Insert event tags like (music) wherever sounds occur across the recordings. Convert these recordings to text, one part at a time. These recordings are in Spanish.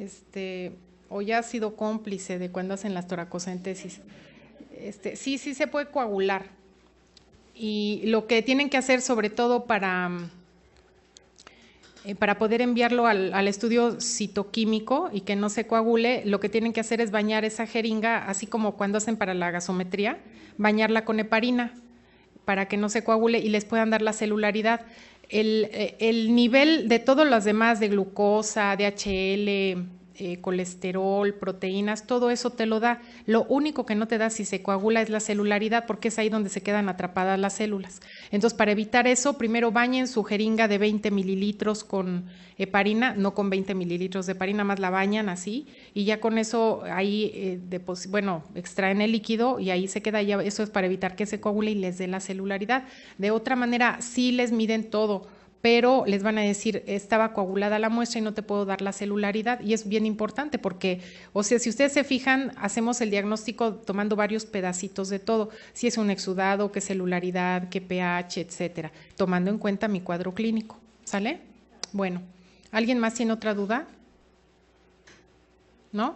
este, o ya ha sido cómplice de cuando hacen las toracocentesis. Este, sí, sí se puede coagular. Y lo que tienen que hacer sobre todo para, eh, para poder enviarlo al, al, estudio citoquímico y que no se coagule, lo que tienen que hacer es bañar esa jeringa, así como cuando hacen para la gasometría, bañarla con heparina para que no se coagule y les puedan dar la celularidad el, eh, el nivel de todos los demás, de glucosa, de HL, eh, colesterol, proteínas, todo eso te lo da. Lo único que no te da si se coagula es la celularidad, porque es ahí donde se quedan atrapadas las células. Entonces, para evitar eso, primero bañen su jeringa de 20 mililitros con heparina, no con 20 mililitros de heparina, más la bañan así, y ya con eso ahí, eh, bueno, extraen el líquido y ahí se queda. Ya, eso es para evitar que se coagule y les dé la celularidad. De otra manera, sí les miden todo pero les van a decir, estaba coagulada la muestra y no te puedo dar la celularidad. Y es bien importante porque, o sea, si ustedes se fijan, hacemos el diagnóstico tomando varios pedacitos de todo, si es un exudado, qué celularidad, qué pH, etcétera, tomando en cuenta mi cuadro clínico. ¿Sale? Bueno, ¿alguien más tiene otra duda? ¿No?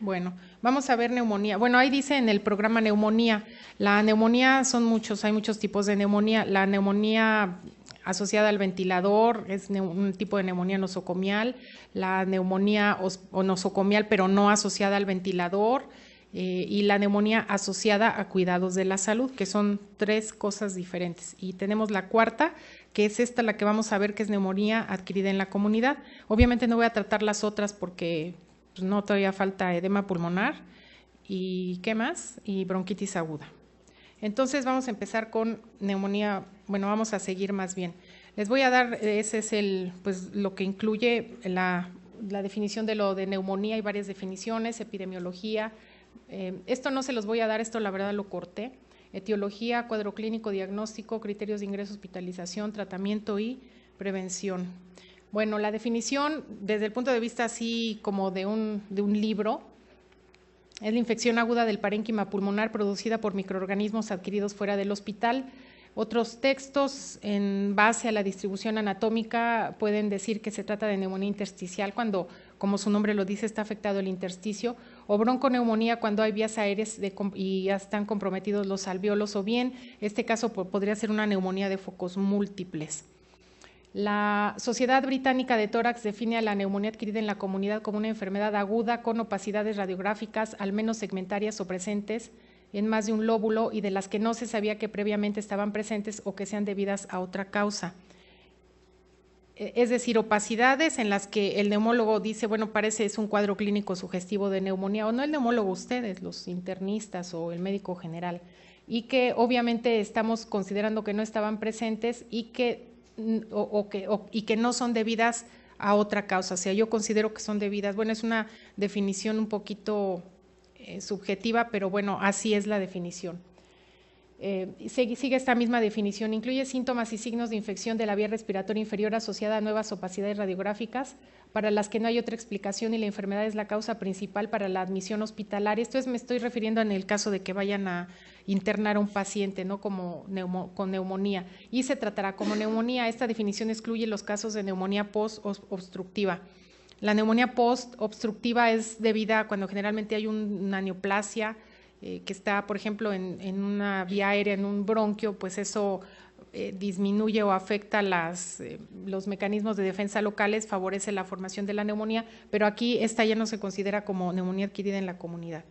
Bueno, vamos a ver neumonía. Bueno, ahí dice en el programa neumonía. La neumonía son muchos, hay muchos tipos de neumonía. La neumonía asociada al ventilador, es un tipo de neumonía nosocomial, la neumonía nosocomial pero no asociada al ventilador eh, y la neumonía asociada a cuidados de la salud, que son tres cosas diferentes. Y tenemos la cuarta, que es esta la que vamos a ver que es neumonía adquirida en la comunidad. Obviamente no voy a tratar las otras porque pues, no todavía falta edema pulmonar y qué más, y bronquitis aguda. Entonces vamos a empezar con neumonía bueno, vamos a seguir más bien. Les voy a dar, ese es el, pues lo que incluye la, la definición de lo de neumonía, hay varias definiciones, epidemiología. Eh, esto no se los voy a dar, esto la verdad lo corté. Etiología, cuadro clínico, diagnóstico, criterios de ingreso, hospitalización, tratamiento y prevención. Bueno, la definición, desde el punto de vista así como de un, de un libro, es la infección aguda del parénquima pulmonar producida por microorganismos adquiridos fuera del hospital otros textos en base a la distribución anatómica pueden decir que se trata de neumonía intersticial cuando, como su nombre lo dice, está afectado el intersticio, o bronconeumonía cuando hay vías aéreas y ya están comprometidos los alveolos, o bien este caso podría ser una neumonía de focos múltiples. La Sociedad Británica de Tórax define a la neumonía adquirida en la comunidad como una enfermedad aguda con opacidades radiográficas, al menos segmentarias o presentes, en más de un lóbulo y de las que no se sabía que previamente estaban presentes o que sean debidas a otra causa. Eh, es decir, opacidades en las que el neumólogo dice, bueno, parece es un cuadro clínico sugestivo de neumonía, o no el neumólogo ustedes, los internistas o el médico general, y que obviamente estamos considerando que no estaban presentes y que, mm, y que no son debidas a otra causa. O sea, yo considero que son debidas. Bueno, es una definición un poquito eh, subjetiva, pero bueno, así es la definición. Eh, sigue esta misma definición. Incluye síntomas y signos de infección de la vía respiratoria inferior asociada a nuevas opacidades radiográficas para las que no hay otra explicación y la enfermedad es la causa principal para la admisión hospitalaria. Esto es, me estoy refiriendo en el caso de que vayan a internar a un paciente con neumonía y se tratará como neumonía. Esta definición excluye los casos de neumonía post-obstructiva. La neumonía post-obstructiva es debida cuando generalmente hay una neoplasia eh, que está, por ejemplo, en, una vía aérea, en un bronquio, pues eso eh, disminuye o afecta eh, los mecanismos de defensa locales, favorece la formación de la neumonía, pero aquí esta ya no se considera como neumonía adquirida en la comunidad.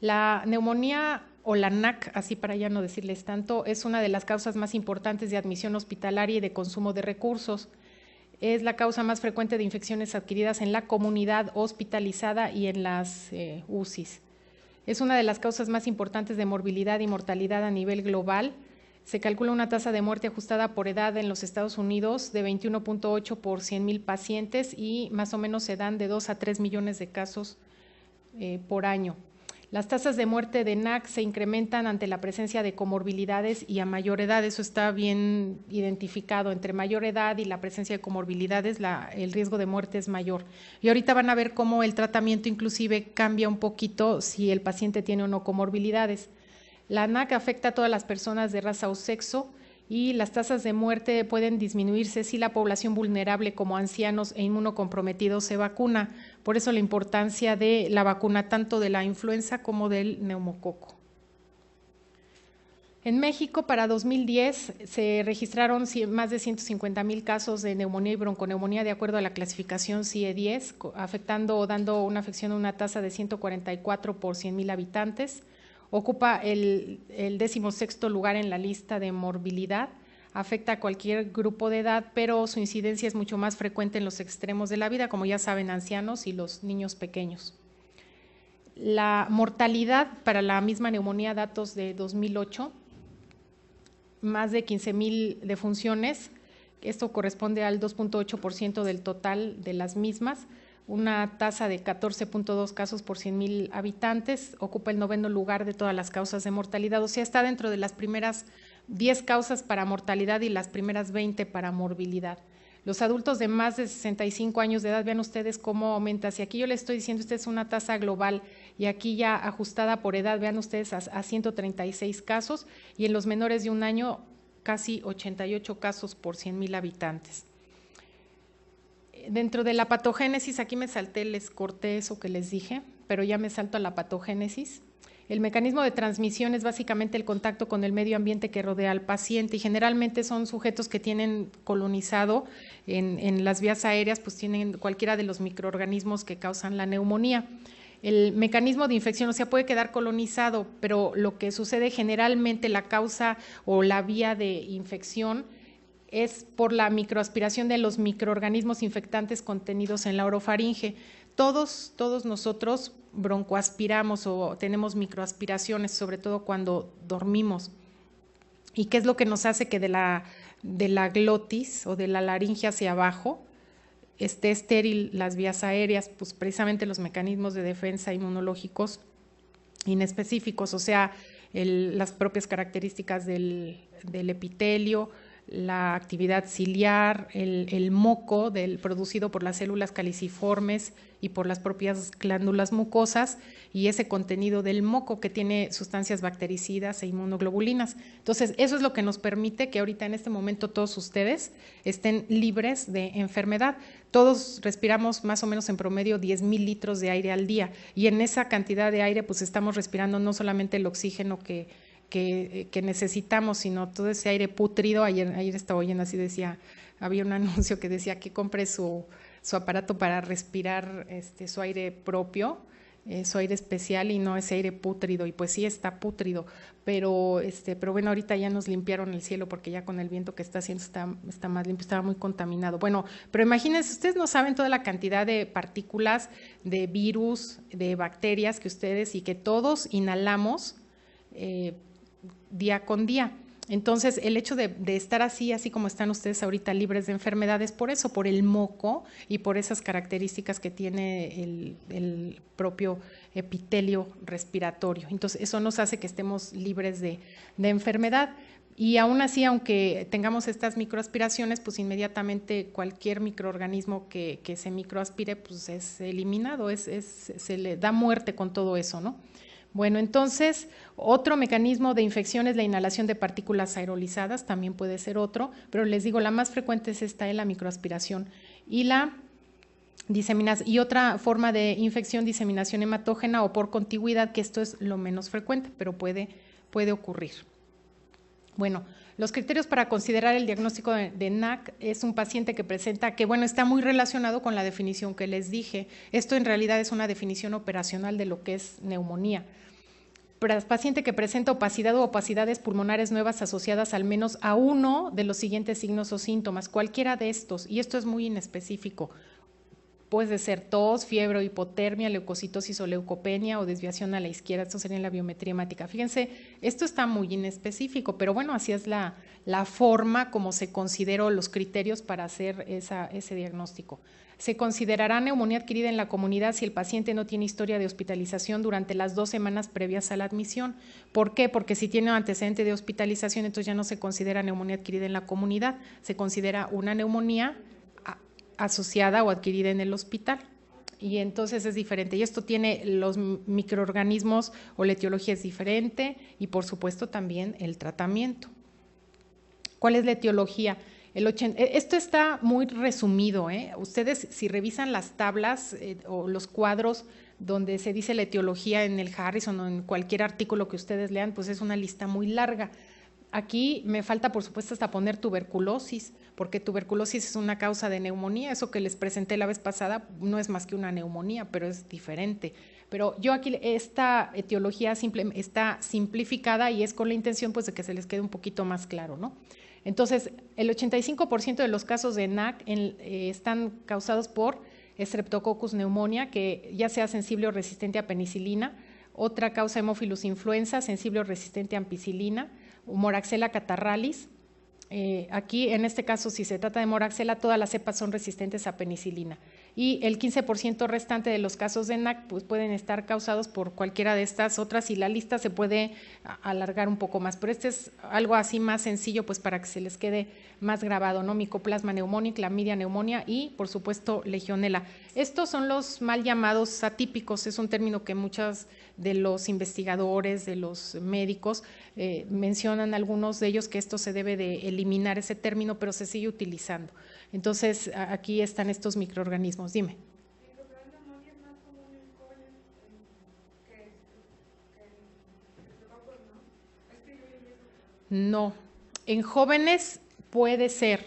La neumonía o la NAC, así para ya no decirles tanto, es una de las causas más importantes de admisión hospitalaria y de consumo de recursos es la causa más frecuente de infecciones adquiridas en la comunidad hospitalizada y en las eh, UCIs. Es una de las causas más importantes de morbilidad y mortalidad a nivel global. Se calcula una tasa de muerte ajustada por edad en los Estados Unidos de 21.8 por 100.000 pacientes y más o menos se dan de 2 a 3 millones de casos eh, por año. Las tasas de muerte de NAC se incrementan ante la presencia de comorbilidades y a mayor edad. Eso está bien identificado. Entre mayor edad y la presencia de comorbilidades, el riesgo de muerte es mayor. Y ahorita van a ver cómo el tratamiento inclusive cambia un poquito si el paciente tiene o no comorbilidades. La NAC afecta a todas las personas de raza o sexo y las tasas de muerte pueden disminuirse si la población vulnerable como ancianos e inmunocomprometidos se vacuna. Por eso la importancia de la vacuna tanto de la influenza como del neumococo. En México para 2010 se registraron más de 150 mil casos de neumonía y bronconeumonía de acuerdo a la clasificación CIE-10, e afectando o dando una afección a una tasa de 144 por 100 mil habitantes. Ocupa el, el decimosexto lugar en la lista de morbilidad. Afecta a cualquier grupo de edad, pero su incidencia es mucho más frecuente en los extremos de la vida, como ya saben, ancianos y los niños pequeños. La mortalidad para la misma neumonía, datos de 2008, más de 15.000 defunciones. Esto corresponde al 2.8% del total de las mismas una tasa de 14.2 casos por 100.000 habitantes, ocupa el noveno lugar de todas las causas de mortalidad, o sea, está dentro de las primeras 10 causas para mortalidad y las primeras 20 para morbilidad. Los adultos de más de 65 años de edad, vean ustedes cómo aumenta. Si aquí yo les estoy diciendo, esta es una tasa global y aquí ya ajustada por edad, vean ustedes a, a 136 casos y en los menores de un año casi 88 casos por 100.000 habitantes dentro de la patogénesis, aquí me salté, les corté eso que les dije, pero ya me salto a la patogénesis. El mecanismo de transmisión es básicamente el contacto con el medio ambiente que rodea al paciente y generalmente son sujetos que tienen colonizado en, en las vías aéreas, pues tienen cualquiera de los microorganismos que causan la neumonía. El mecanismo de infección, o sea, puede quedar colonizado, pero lo que sucede generalmente, la causa o la vía de infección es por la microaspiración de los microorganismos infectantes contenidos en la orofaringe. Todos, todos nosotros broncoaspiramos o tenemos microaspiraciones, sobre todo cuando dormimos. ¿Y qué es lo que nos hace que de la, glotis o de la laringe hacia abajo esté estéril las vías aéreas? Pues precisamente los mecanismos de defensa inmunológicos inespecíficos, o sea, las propias características del epitelio, la actividad ciliar, el, moco del, producido por las células caliciformes y por las propias glándulas mucosas y ese contenido del moco que tiene sustancias bactericidas e inmunoglobulinas. Entonces, eso es lo que nos permite que ahorita en este momento todos ustedes estén libres de enfermedad. Todos respiramos más o menos en promedio 10.000 mil litros de aire al día y en esa cantidad de aire pues estamos respirando no solamente el oxígeno que eh, que, necesitamos, sino todo ese aire putrido. Ayer, ayer estaba oyendo así, decía, había un (laughs) anuncio que decía que compre su, su aparato para respirar este, su aire propio, eh, su aire especial y no ese aire putrido. Y pues sí está putrido, pero, este, pero bueno, ahorita ya nos limpiaron el cielo porque ya con el viento que está haciendo está, está más limpio, estaba muy contaminado. Bueno, pero imagínense, ustedes no saben toda la cantidad de partículas, de virus, de bacterias que ustedes y que todos inhalamos. Eh, día con día. Entonces, el hecho de, estar así, así como están ustedes ahorita libres de enfermedades, por eso, por el moco y por esas características que tiene el, el propio epitelio respiratorio. Entonces, eso nos hace que estemos libres de, de enfermedad. Y aún así, aunque tengamos estas microaspiraciones, pues inmediatamente cualquier microorganismo que, que se microaspire, pues es eliminado, es, se le da muerte con todo eso, ¿no? Bueno, entonces otro mecanismo de infección es la inhalación de partículas aerolizadas, también puede ser otro, pero les digo, la más frecuente es esta, la microaspiración. Y la y otra forma de infección, diseminación hematógena o por contigüidad, que esto es lo menos frecuente, pero puede, puede ocurrir. Bueno, los criterios para considerar el diagnóstico de, NAC es un paciente que presenta, que bueno, está muy relacionado con la definición que les dije. Esto en realidad es una definición operacional de lo que es neumonía. paciente que presenta opacidad o opacidades pulmonares nuevas asociadas al menos a uno de los siguientes signos o síntomas, cualquiera de estos, y esto es muy inespecífico puede ser tos, fiebre, hipotermia, leucocitosis o leucopenia o desviación a la izquierda. Esto sería en la biometría hemática. Fíjense, esto está muy inespecífico, pero bueno, así es la, forma como se consideró los criterios para hacer ese diagnóstico. Se considerará neumonía adquirida en la comunidad si el paciente no tiene historia de hospitalización durante las dos semanas previas a la admisión. ¿Por qué? Porque si tiene un antecedente de hospitalización, entonces ya no se considera neumonía adquirida en la comunidad, se considera una neumonía asociada o adquirida en el hospital. Y entonces es diferente. Y esto tiene los microorganismos o la etiología es diferente y por supuesto también el tratamiento. ¿Cuál es la etiología? El e, esto está muy resumido. ¿eh? Ustedes si revisan las tablas eh, o los cuadros donde se dice la etiología en el Harrison o en cualquier artículo que ustedes lean, pues es una lista muy larga. Aquí me falta, por supuesto, hasta poner tuberculosis, porque tuberculosis es una causa de neumonía. Eso que les presenté la vez pasada no es más que una neumonía, pero es diferente. Pero yo aquí esta etiología está simplificada y es con la intención pues, de que se les quede un poquito más claro, ¿no? Entonces, el 85% de los casos de NAC eh, están causados por Streptococcus pneumonia, que ya sea sensible o resistente a penicilina, otra causa hemófilus influenza, sensible o resistente a ampicilina, Moraxella catarralis. Eh, aquí, en este caso, si se trata de Moraxella, todas las cepas son resistentes a penicilina. Y el 15% restante de los casos de NAC pues, pueden estar causados por cualquiera de estas otras y la lista se puede alargar un poco más. Pero este es algo así más sencillo pues, para que se les quede más grabado, ¿no? Micoplasma neumónica, media neumonía y, por supuesto, legionela. Estos son los mal llamados atípicos, es un término que muchas de los investigadores, de los médicos. Eh, mencionan algunos de ellos que esto se debe de eliminar ese término, pero se sigue utilizando. Entonces, aquí están estos microorganismos. Dime. No, en jóvenes puede ser,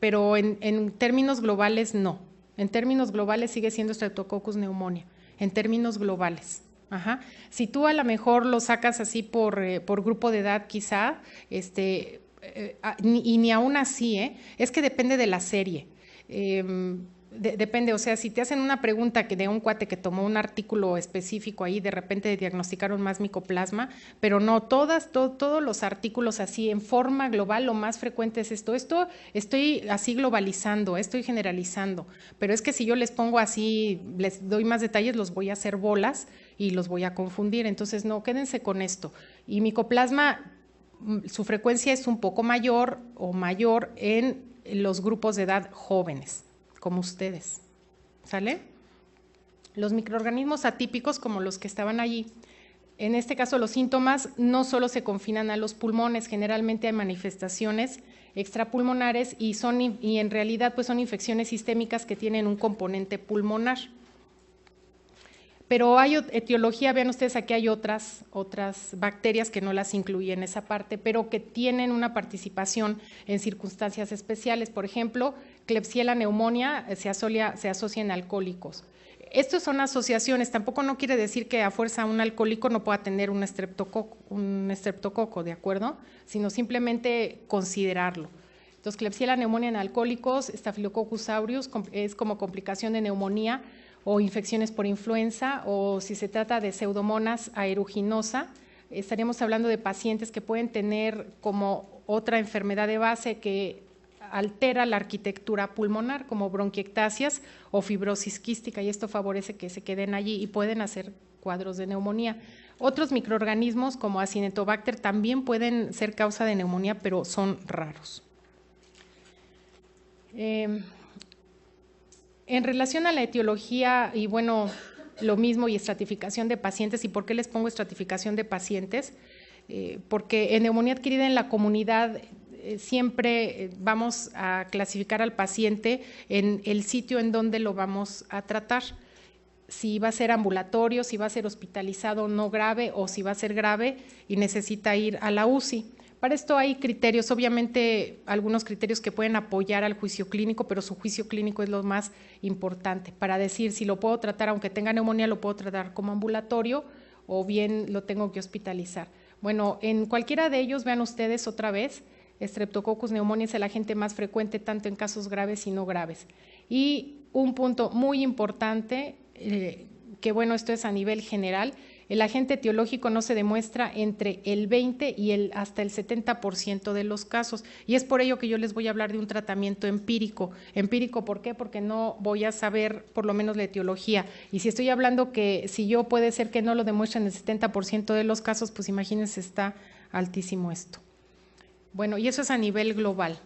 pero en, términos globales no. En términos globales sigue siendo Streptococcus pneumonia, en términos globales. Ajá. Si tú a lo mejor lo sacas así por, eh, por grupo de edad quizá, este, eh, y ni aún así, ¿eh? es que depende de la serie. Em, depende, o sea, si te hacen una pregunta que de un cuate que tomó un artículo específico ahí, de repente diagnosticaron más micoplasma, pero no, todas, todos los artículos así en forma global, lo más frecuente es esto. Esto estoy así globalizando, ¿eh? estoy generalizando, pero es que si yo les pongo así, les doy más detalles, los voy a hacer bolas y los voy a confundir. Entonces, no, quédense con esto. Y micoplasma, mm, su frecuencia es un poco mayor o mayor en los grupos de edad jóvenes, como ustedes. ¿Sale? Los microorganismos atípicos, como los que estaban allí, en este caso los síntomas no solo se confinan a los pulmones, generalmente hay manifestaciones extrapulmonares y, y en realidad pues son infecciones sistémicas que tienen un componente pulmonar. Pero hay etiología, vean ustedes, aquí hay otras, otras bacterias que no las incluye en esa parte, pero que tienen una participación en circunstancias especiales. Por ejemplo, Klebsiella neumonía eh, se, se asocia en alcohólicos. Estas son asociaciones, tampoco no quiere decir que a fuerza un alcohólico no pueda tener un estreptococo, ¿de acuerdo? Sino simplemente considerarlo. Entonces, Klebsiella neumonía en alcohólicos, Staphylococcus aureus es como complicación de neumonía o infecciones por influenza o si se trata de pseudomonas aeruginosa, estaríamos hablando de pacientes que pueden tener como otra enfermedad de base que altera la arquitectura pulmonar, como bronquiectasias o fibrosis quística, y esto favorece que se queden allí y pueden hacer cuadros de neumonía. Otros microorganismos como Acinetobacter también pueden ser causa de neumonía, pero son raros. Em, en relación a la etiología y bueno, lo mismo y estratificación de pacientes, ¿y por qué les pongo estratificación de pacientes? Eh, porque en neumonía adquirida en la comunidad eh, siempre eh, vamos a clasificar al paciente en el sitio en donde lo vamos a tratar si va a ser ambulatorio, si va a ser hospitalizado no grave o si va a ser grave y necesita ir a la UCI. Para esto hay criterios, obviamente algunos criterios que pueden apoyar al juicio clínico, pero su juicio clínico es lo más importante para decir si lo puedo tratar, aunque tenga neumonía, lo puedo tratar como ambulatorio o bien lo tengo que hospitalizar. Bueno, en cualquiera de ellos, vean ustedes otra vez, Streptococcus neumonía, es el agente más frecuente tanto en casos graves y no graves. Y un punto muy importante, eh, que bueno, esto es a nivel general, el agente etiológico no se demuestra entre el 20 y el, hasta el 70% de los casos. Y es por ello que yo les voy a hablar de un tratamiento empírico. Empírico, ¿por qué? Porque no voy a saber por lo menos la etiología. Y si estoy hablando que si yo puede ser que no lo demuestren el 70% de los casos, pues imagínense, está altísimo esto. Bueno, y eso es a nivel global.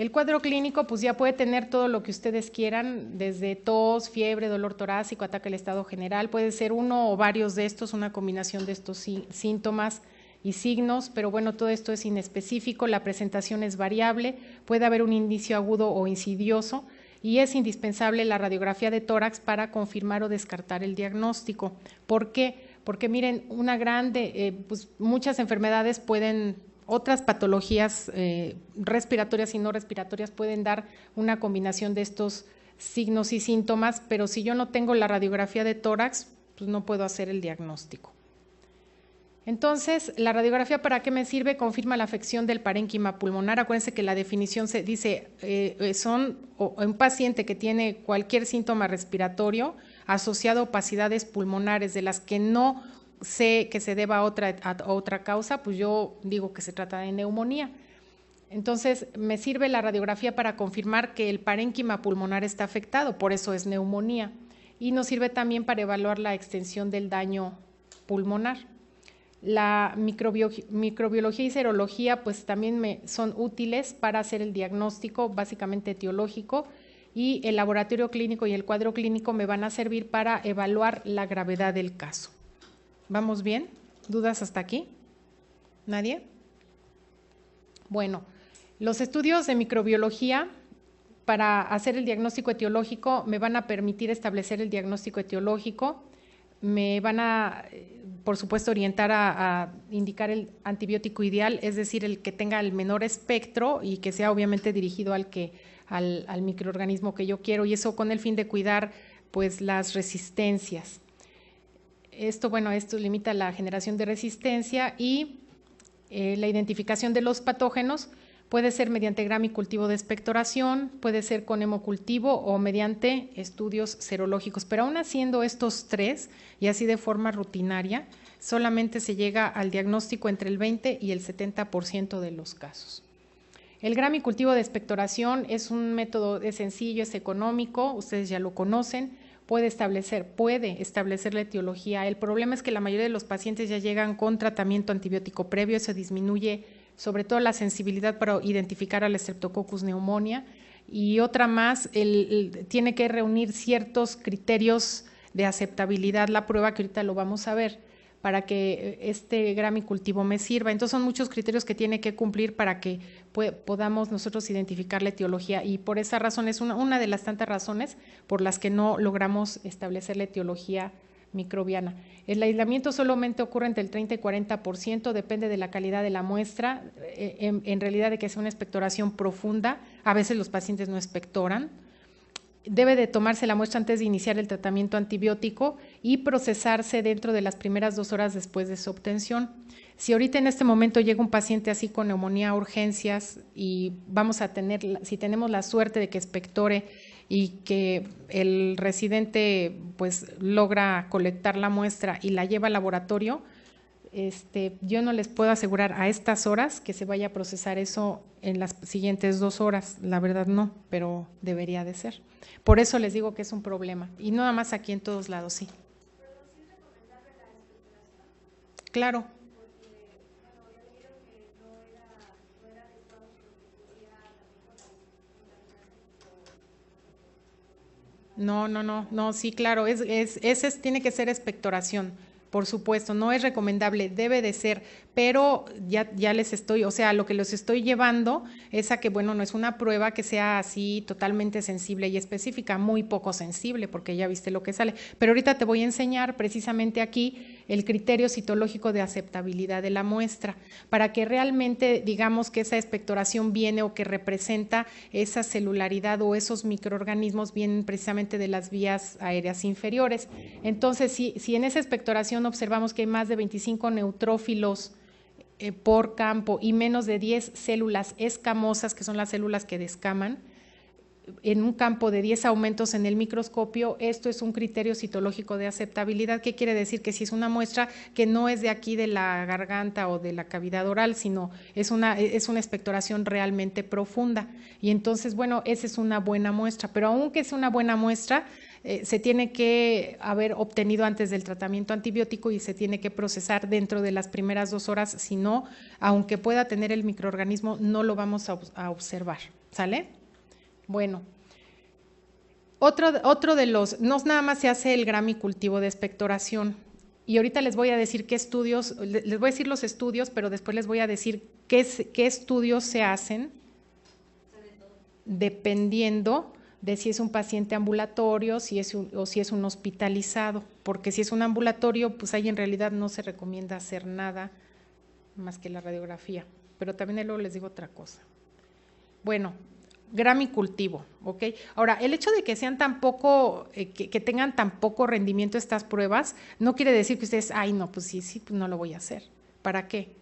El cuadro clínico pues ya puede tener todo lo que ustedes quieran, desde tos, fiebre, dolor torácico, ataque al estado general, puede ser uno o varios de estos, una combinación de estos síntomas y signos, pero bueno, todo esto es inespecífico, la presentación es variable, puede haber un indicio agudo o insidioso y es indispensable la radiografía de tórax para confirmar o descartar el diagnóstico. ¿Por qué? Porque miren, una grande, eh, pues muchas enfermedades pueden otras patologías eh, respiratorias y no respiratorias pueden dar una combinación de estos signos y síntomas, pero si yo no tengo la radiografía de tórax, pues no puedo hacer el diagnóstico. Entonces, ¿la radiografía para qué me sirve? Confirma la afección del parénquima pulmonar. Acuérdense que la definición se dice, eh, eh, son un paciente que tiene cualquier síntoma respiratorio asociado a opacidades pulmonares, de las que no sé que se deba a otra, causa, pues yo digo que se trata de neumonía. Entonces, me sirve la radiografía para confirmar que el parénquima pulmonar está afectado, por eso es neumonía. Y nos sirve también para evaluar la extensión del daño pulmonar. La microbiología y serología, pues también son útiles para hacer el diagnóstico básicamente etiológico y el laboratorio clínico y el cuadro clínico me van a servir para evaluar la gravedad del caso. ¿Vamos bien? ¿Dudas hasta aquí? ¿Nadie? Bueno, los estudios de microbiología para hacer el diagnóstico etiológico me van a permitir establecer el diagnóstico etiológico, me van a, eh, por supuesto, orientar a, indicar el antibiótico ideal, es decir, el que tenga el menor espectro y que sea obviamente dirigido al que al microorganismo que yo quiero y eso con el fin de cuidar pues las resistencias esto, bueno, esto limita la generación de resistencia y eh, la identificación de los patógenos puede ser mediante gram y cultivo de espectoración, puede ser con hemocultivo o mediante estudios serológicos. Pero aún haciendo estos tres y así de forma rutinaria, solamente se llega al diagnóstico entre el 20 y el 70% de los casos. El gram y cultivo de espectoración es un método de sencillo, es económico, ustedes ya lo conocen, puede establecer, puede establecer la etiología. El problema es que la mayoría de los pacientes ya llegan con tratamiento antibiótico previo, se disminuye sobre todo la sensibilidad para identificar al Streptococcus pneumonia y otra más, tiene que reunir ciertos criterios de aceptabilidad, la prueba que ahorita lo vamos a ver, para que eh, este cultivo me sirva. Entonces son muchos criterios que tiene que cumplir para que podamos nosotros identificar la etiología y por esa razón es una, de las tantas razones por las que no logramos establecer la etiología microbiana. El aislamiento solamente ocurre entre el 30 y 40%, depende de la calidad de la muestra, eh, en, realidad de que sea una expectoración profunda, a veces los pacientes no expectoran, debe de tomarse la muestra antes de iniciar el tratamiento antibiótico y procesarse dentro de las primeras dos horas después de su obtención. Si ahorita en este momento llega un paciente así con neumonía a urgencias y vamos a tener, si tenemos la suerte de que espectore y que el residente pues logra colectar la muestra y la lleva al laboratorio, este, yo no les puedo asegurar a estas horas que se vaya a procesar eso en las siguientes dos horas, la verdad no, pero debería de ser. Por eso les digo que es un problema, y no nada más aquí en todos lados, sí. claro, No, no, no, no, sí, claro, es, es, ese tiene que ser espectoración, por supuesto, no es recomendable, debe de ser, pero ya, ya les estoy, o sea, lo que los estoy llevando es a que, bueno, no es una prueba que sea así totalmente sensible y específica, muy poco sensible, porque ya viste lo que sale, pero ahorita te voy a enseñar precisamente aquí el criterio citológico de aceptabilidad de la muestra, para que realmente digamos que esa expectoración viene o que representa esa celularidad o esos microorganismos vienen precisamente de las vías aéreas inferiores. Entonces, si, en esa expectoración observamos que hay más de 25 neutrófilos, eh, por campo y menos de 10 células escamosas, que son las células que descaman, en un campo de 10 aumentos en el microscopio, esto es un criterio citológico de aceptabilidad. ¿Qué quiere decir? Que si es una muestra que no es de aquí de la garganta o de la cavidad oral, sino es una, es expectoración realmente profunda. Y entonces, bueno, esa es una buena muestra. Pero aunque es una buena muestra, eh, se tiene que haber obtenido antes del tratamiento antibiótico y se tiene que procesar dentro de las primeras dos horas, si no, aunque pueda tener el microorganismo, no lo vamos a, a observar. ¿Sale? Bueno, otro, otro, de los, no nada más se hace el cultivo de expectoración. Y ahorita les voy a decir qué estudios, les voy a decir los estudios, pero después les voy a decir qué, estudios se hacen dependiendo de si es un paciente ambulatorio si es o si es un hospitalizado. Porque si es un ambulatorio, pues ahí en realidad no se recomienda hacer nada más que la radiografía. Pero también luego les digo otra cosa. Bueno, cultivo, ¿ok? Ahora, el hecho de que sean tan poco, eh, que, tengan tan poco rendimiento estas pruebas, no quiere decir que ustedes, ay, no, pues sí, sí, pues no lo voy a hacer. ¿Para qué?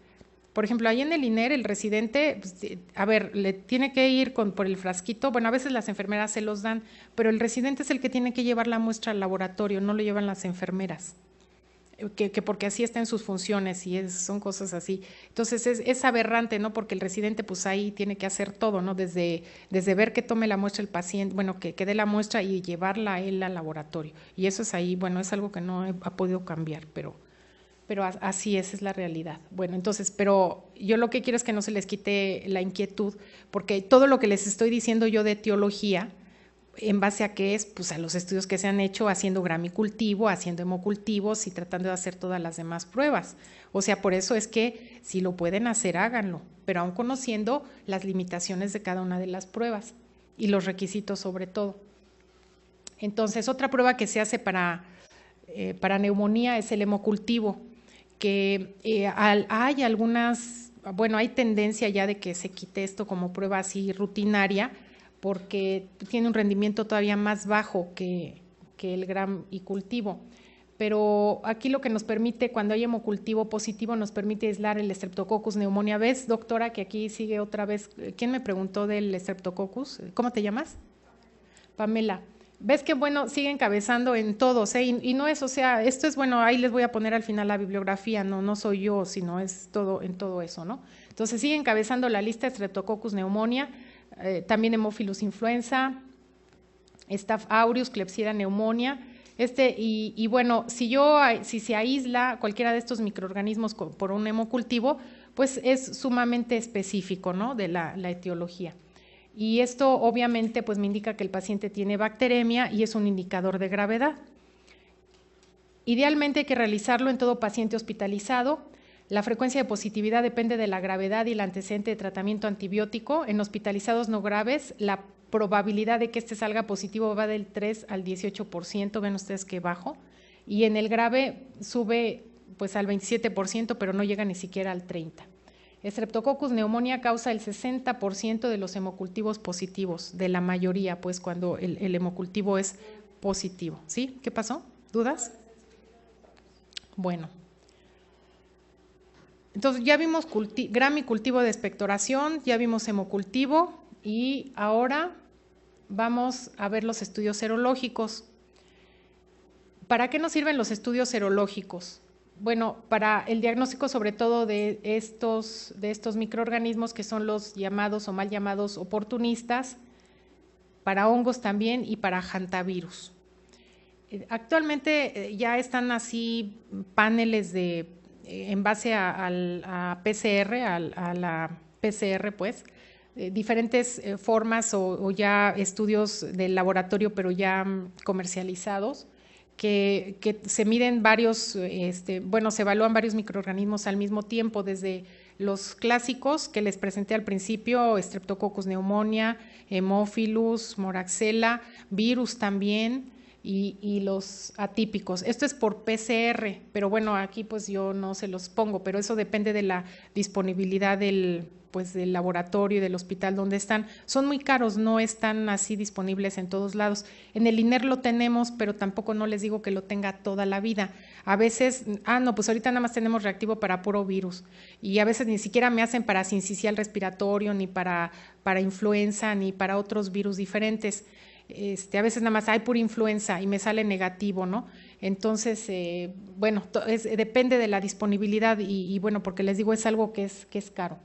Por ejemplo, ahí en el INER, el residente, pues, eh, a ver, le tiene que ir por el frasquito. Bueno, a veces las enfermeras se los dan, pero el residente es el que tiene que llevar la muestra al laboratorio, no lo llevan las enfermeras que, porque así está sus funciones y son cosas así. Entonces es, aberrante, ¿no? Porque el residente pues ahí tiene que hacer todo, ¿no? Desde, desde ver que tome la muestra el paciente, bueno, que, quede dé la muestra y llevarla a él al laboratorio. Y eso es ahí, bueno, es algo que no ha podido cambiar, pero, pero así es, es la realidad. Bueno, entonces, pero yo lo que quiero es que no se les quite la inquietud, porque todo lo que les estoy diciendo yo de teología, en base a qué es, pues a los estudios que se han hecho haciendo gramicultivo, haciendo hemocultivos y tratando de hacer todas las demás pruebas. O sea, por eso es que si lo pueden hacer, háganlo, pero aún conociendo las limitaciones de cada una de las pruebas y los requisitos sobre todo. Entonces, otra prueba que se hace para, eh, para neumonía es el hemocultivo, que eh, hay algunas, bueno, hay tendencia ya de que se quite esto como prueba así rutinaria, porque tiene un rendimiento todavía más bajo que, el gram y cultivo. Pero aquí lo que nos permite, cuando hay hemocultivo positivo, nos permite aislar el Streptococcus pneumoniae, ¿Ves, doctora, que aquí sigue otra vez? ¿Quién me preguntó del Streptococcus? ¿Cómo te llamas? Pamela. Ves que, bueno, sigue encabezando en todos, eh? y, no es, o sea, esto es, bueno, ahí les voy a poner al final la bibliografía, no, no soy yo, sino es todo en todo eso, ¿no? Entonces sigue encabezando la lista Streptococcus pneumonia, eh, también hemófilus influenza, Staph aureus, clepsida, neumonia, Este, y, bueno, si, yo, se aísla cualquiera de estos microorganismos por un hemocultivo, pues es sumamente específico ¿no? de la, etiología. Y esto obviamente pues me indica que el paciente tiene bacteremia y es un indicador de gravedad. Idealmente hay que realizarlo en todo paciente hospitalizado la frecuencia de positividad depende de la gravedad y el antecedente de tratamiento antibiótico. En hospitalizados no graves, la probabilidad de que este salga positivo va del 3 al 18%, ven ustedes que bajo, y en el grave sube pues al 27%, pero no llega ni siquiera al 30%. Streptococcus neumonia causa el 60% de los hemocultivos positivos, de la mayoría, pues cuando el, el hemocultivo es positivo. ¿Sí? ¿Qué pasó? ¿Dudas? Bueno, entonces ya vimos culti Grammy cultivo de expectoración, ya vimos hemocultivo y ahora vamos a ver los estudios serológicos. ¿Para qué nos sirven los estudios serológicos? Bueno, para el diagnóstico sobre todo de estos, de estos microorganismos que son los llamados o mal llamados oportunistas, para hongos también y para hantavirus. Eh, actualmente eh, ya están así paneles de eh, en base a, PCR, a, la PCR, pues, eh, diferentes eh, formas o, ya estudios del laboratorio, pero ya mm, comercializados, que, se miden varios, este, bueno, se evalúan varios microorganismos al mismo tiempo, desde los clásicos que les presenté al principio, Streptococcus pneumonia, Hemophilus, Moraxella, virus también, y, los atípicos. Esto es por PCR, pero bueno, aquí pues yo no se los pongo, pero eso depende de la disponibilidad del pues del laboratorio y del hospital donde están. Son muy caros, no están así disponibles en todos lados. En el INER lo tenemos, pero tampoco no les digo que lo tenga toda la vida. A veces, ah, no, pues ahorita nada más tenemos reactivo para puro virus. Y a veces ni siquiera me hacen para sincicial respiratorio, ni para, para influenza, ni para otros virus diferentes. Este, a veces nada más hay por influenza y me sale negativo, ¿no? Entonces, eh, bueno, depende de la disponibilidad y, bueno, porque les digo, es algo que es, que es caro.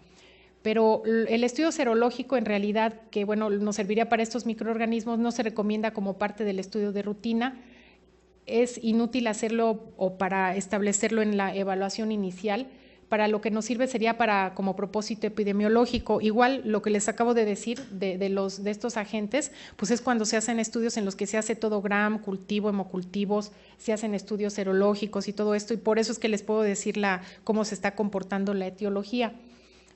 Pero el estudio serológico en realidad, que bueno, nos serviría para estos microorganismos, no se recomienda como parte del estudio de rutina. Es inútil hacerlo o para establecerlo en la evaluación inicial para lo que nos sirve sería para como propósito epidemiológico. Igual lo que les acabo de decir de, los, de estos agentes, pues es cuando se hacen estudios en los que se hace todo gram, cultivo, hemocultivos, se hacen estudios serológicos y todo esto, y por eso es que les puedo decir la, cómo se está comportando la etiología.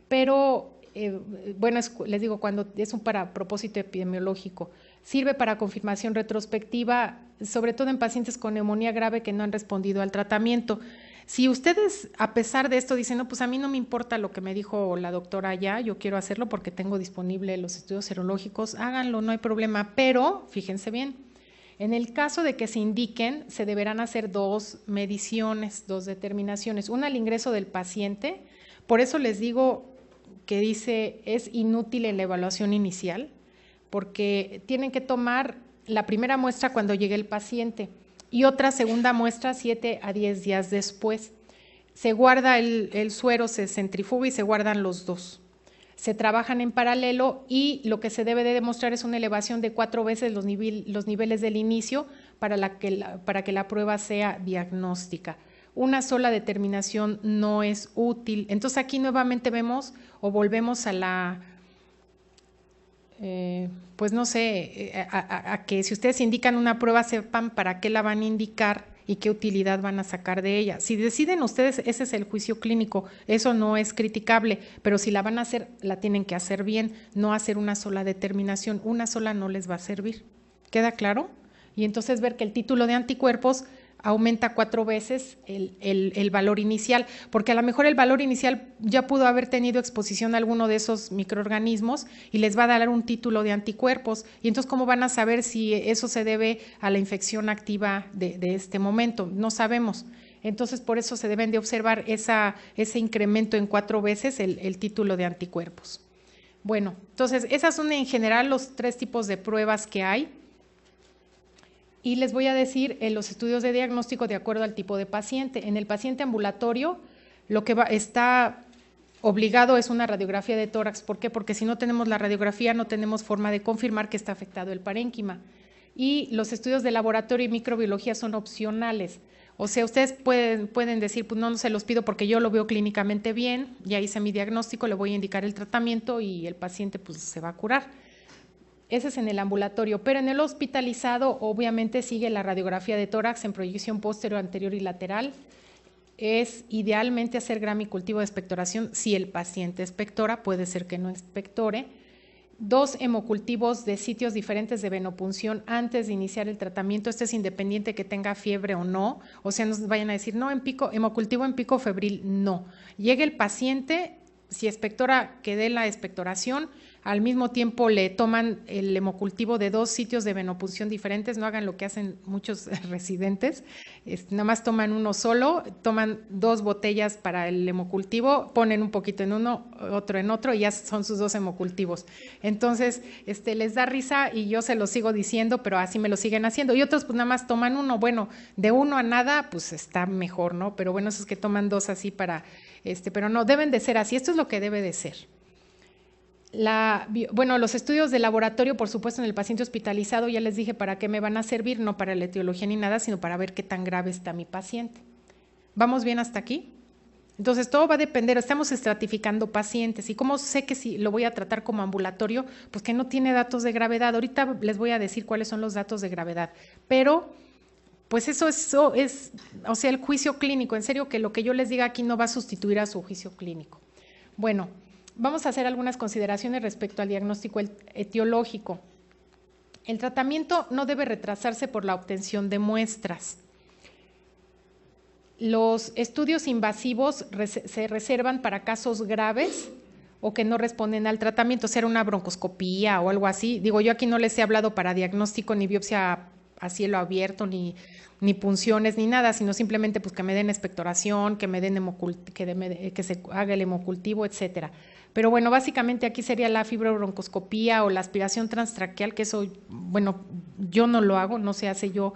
Pero eh, bueno, les digo, cuando es un para propósito epidemiológico. Sirve para confirmación retrospectiva, sobre todo en pacientes con neumonía grave que no han respondido al tratamiento. Si ustedes, a pesar de esto, dicen, no, pues a mí no me importa lo que me dijo la doctora ya, yo quiero hacerlo porque tengo disponible los estudios serológicos, háganlo, no hay problema, pero fíjense bien, en el caso de que se indiquen, se deberán hacer dos mediciones, dos determinaciones, una al ingreso del paciente, por eso les digo que dice es inútil en la evaluación inicial, porque tienen que tomar la primera muestra cuando llegue el paciente y otra segunda muestra 7 a 10 días después. Se guarda el, suero, se centrifuga y se guardan los dos se trabajan en paralelo y lo que se debe de demostrar es una elevación de cuatro veces los, niveles del inicio para que la prueba sea diagnóstica. Una sola determinación no es útil. Entonces aquí nuevamente vemos o volvemos a la eh, pues no sé, eh, a, a, que si ustedes indican una prueba sepan para qué la van a indicar y qué utilidad van a sacar de ella. Si deciden ustedes, ese es el juicio clínico, eso no es criticable, pero si la van a hacer, la tienen que hacer bien, no hacer una sola determinación, una sola no les va a servir. ¿Queda claro? Y entonces ver que el título de anticuerpos aumenta cuatro veces el, valor inicial, porque a lo mejor el valor inicial ya pudo haber tenido exposición a alguno de esos microorganismos y les va a dar un título de anticuerpos. Y entonces, ¿cómo van a saber si eso se debe a la infección activa de, este momento? No sabemos. Entonces, por eso se deben de observar ese incremento en cuatro veces el, el título de anticuerpos. Bueno, entonces, esas son en general los tres tipos de pruebas que hay y les voy a decir en eh, los estudios de diagnóstico de acuerdo al tipo de paciente. En el paciente ambulatorio, lo que está obligado es una radiografía de tórax. ¿Por qué? Porque si no tenemos la radiografía, no tenemos forma de confirmar que está afectado el parénquima. Y los estudios de laboratorio y microbiología son opcionales. O sea, ustedes pueden, decir, pues no, no se los pido porque yo lo veo clínicamente bien, ya hice mi diagnóstico, le voy a indicar el tratamiento y el paciente pues, se va a curar. Ese es en el ambulatorio, pero en el hospitalizado obviamente sigue la radiografía de tórax en proyección posterior, anterior y lateral. Es idealmente hacer gramicultivo de expectoración si el paciente expectora, puede ser que no expectore. Dos hemocultivos de sitios diferentes de venopunción antes de iniciar el tratamiento. Este es independiente que tenga fiebre o no. O sea, nos vayan a decir, no, hemocultivo en pico febril, no. Llega el paciente, si expectora, que dé la expectoración al mismo tiempo le toman el hemocultivo de dos sitios de venopunción diferentes, no hagan lo que hacen muchos (laughs) residentes, nada más toman uno solo, toman dos botellas para el hemocultivo, ponen un poquito en uno, otro en otro y ya son sus dos hemocultivos. Entonces, este, les da risa y yo se lo sigo diciendo, pero así me lo siguen haciendo. Y otros pues nada más toman uno, bueno, de uno a nada pues está mejor, ¿no? Pero bueno, es que toman dos así para, este, pero no, deben de ser así, esto es lo que debe de ser bueno, los estudios de laboratorio, por supuesto, en el paciente hospitalizado, ya les dije para qué me van a servir, no para la etiología ni nada, sino para ver qué tan grave está mi paciente. ¿Vamos bien hasta aquí? Entonces, todo va a depender, estamos estratificando pacientes. ¿Y cómo sé que si lo voy a tratar como ambulatorio? Pues que no tiene datos de gravedad. Ahorita les voy a decir cuáles son los datos de gravedad. Pero, pues eso, eso es, o sea, el juicio clínico. En serio que lo que yo les diga aquí no va a sustituir a su juicio clínico. Bueno vamos a hacer algunas consideraciones respecto al diagnóstico etiológico. El tratamiento no debe retrasarse por la obtención de muestras. Los estudios invasivos se reservan para casos graves o que no responden al tratamiento, ser una broncoscopía o algo así. Digo, yo aquí no les he hablado para diagnóstico ni biopsia a cielo abierto, ni, punciones, ni nada, sino simplemente pues, que me den expectoración, que me den que se haga el hemocultivo, etcétera. Pero bueno, básicamente aquí sería la fibrobroncoscopía o la aspiración transtraqueal, que eso, bueno, yo no lo hago, no se hace yo,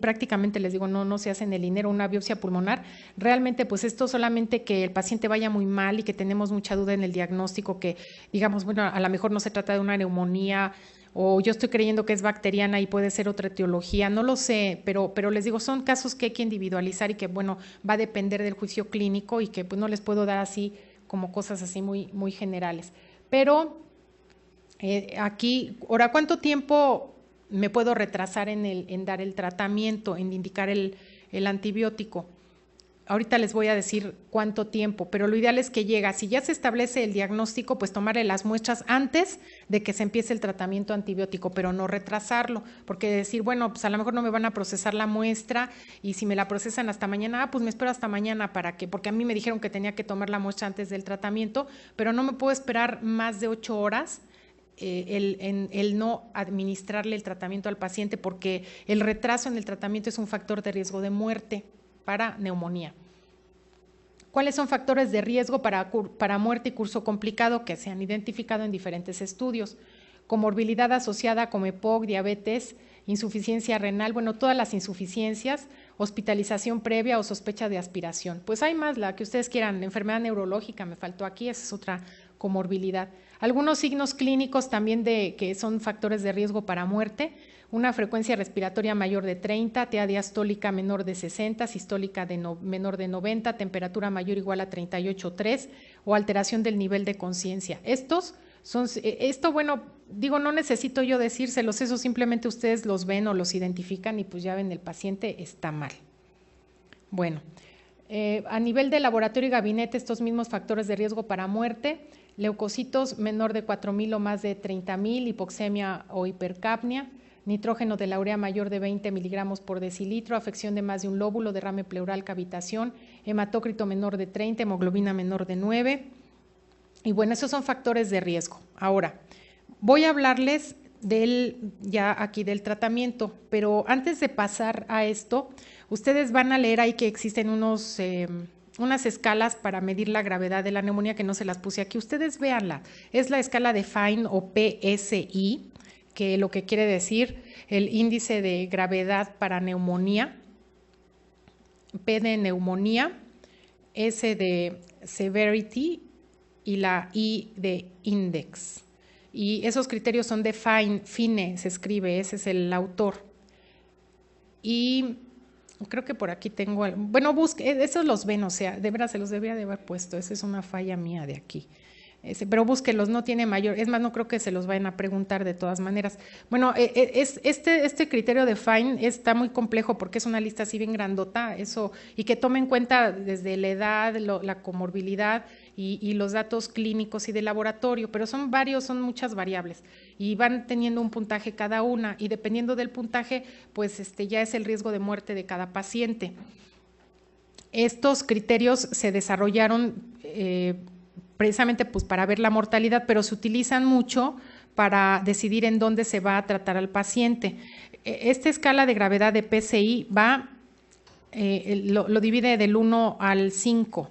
prácticamente les digo, no, no se hace en el dinero una biopsia pulmonar. Realmente, pues esto solamente que el paciente vaya muy mal y que tenemos mucha duda en el diagnóstico, que digamos, bueno, a lo mejor no se trata de una neumonía o yo estoy creyendo que es bacteriana y puede ser otra etiología, no lo sé, pero, pero les digo, son casos que hay que individualizar y que, bueno, va a depender del juicio clínico y que pues no les puedo dar así como cosas así muy, muy generales. Pero eh, aquí, ahora, ¿cuánto tiempo me puedo retrasar en, dar el tratamiento, en indicar el antibiótico? ahorita les voy a decir cuánto tiempo, pero lo ideal es que llega, si ya se establece el diagnóstico, pues tomarle las muestras antes de que se empiece el tratamiento antibiótico, pero no retrasarlo, porque decir, bueno, pues a lo mejor no me van a procesar la muestra y si me la procesan hasta mañana, ah, pues me espero hasta mañana para que, porque a mí me dijeron que tenía que tomar la muestra antes del tratamiento, pero no me puedo esperar más de ocho horas eh, en, el, no administrarle el tratamiento al paciente porque el retraso en el tratamiento es un factor de riesgo de muerte para neumonía. ¿Cuáles son factores de riesgo para, muerte y curso complicado que se han identificado en diferentes estudios? Comorbilidad asociada con EPOC, diabetes, insuficiencia renal, bueno, todas las insuficiencias, hospitalización previa o sospecha de aspiración. Pues hay más, la que ustedes quieran, enfermedad neurológica, me faltó aquí, esa es otra comorbilidad. Algunos signos clínicos también de que son factores de riesgo para muerte, una frecuencia respiratoria mayor de 30, TA diastólica menor de 60, sistólica menor de 90, temperatura mayor igual a 38.3 o alteración del nivel de conciencia. Estos son, eh, esto bueno, digo, no necesito yo decírselos, eso simplemente ustedes los ven o los identifican y pues ya ven, el paciente está mal. Bueno, eh, a nivel de laboratorio y gabinete, estos mismos factores de riesgo para muerte, leucocitos menor de 4.000 o más de 30.000, hipoxemia o hipercapnia, nitrógeno de la urea mayor de 20 miligramos por decilitro, afección de más de un lóbulo, derrame pleural, cavitación, hematocrito menor de 30, hemoglobina menor de 9. Y bueno, esos son factores de riesgo. Ahora, voy a hablarles del ya aquí del tratamiento, pero antes de pasar a esto, ustedes van a leer ahí que existen unos em, unas escalas para medir la gravedad de la neumonía que no se las puse aquí. Ustedes véanla. Es la escala de Fine o PSI que lo que quiere decir el índice de gravedad para neumonía, P de neumonía, S de severity y la I de index. Y esos criterios son de fine, se escribe, ese es el autor. Y creo que por aquí tengo, bueno, busque, e-, esos los ven, o sea, de verdad se los debería de haber puesto, esa es una falla mía de aquí. Este, pero búsquelos, no tiene mayor, es más, no creo que se los vayan a preguntar de todas maneras. Bueno, eh, eh, este, este criterio de FINE está muy complejo porque es una lista así bien grandota, eso, y que tome en cuenta desde la edad, la comorbilidad y, los datos clínicos y de laboratorio, pero son varios, son muchas variables, y van teniendo un puntaje cada una, y dependiendo del puntaje, pues este, ya es el riesgo de muerte de cada paciente. Estos criterios se desarrollaron... Eh, precisamente pues para ver la mortalidad, pero se utilizan mucho para decidir en dónde se va a tratar al paciente. E, esta escala de gravedad de PCI va, eh, lo, divide del 1 al 5.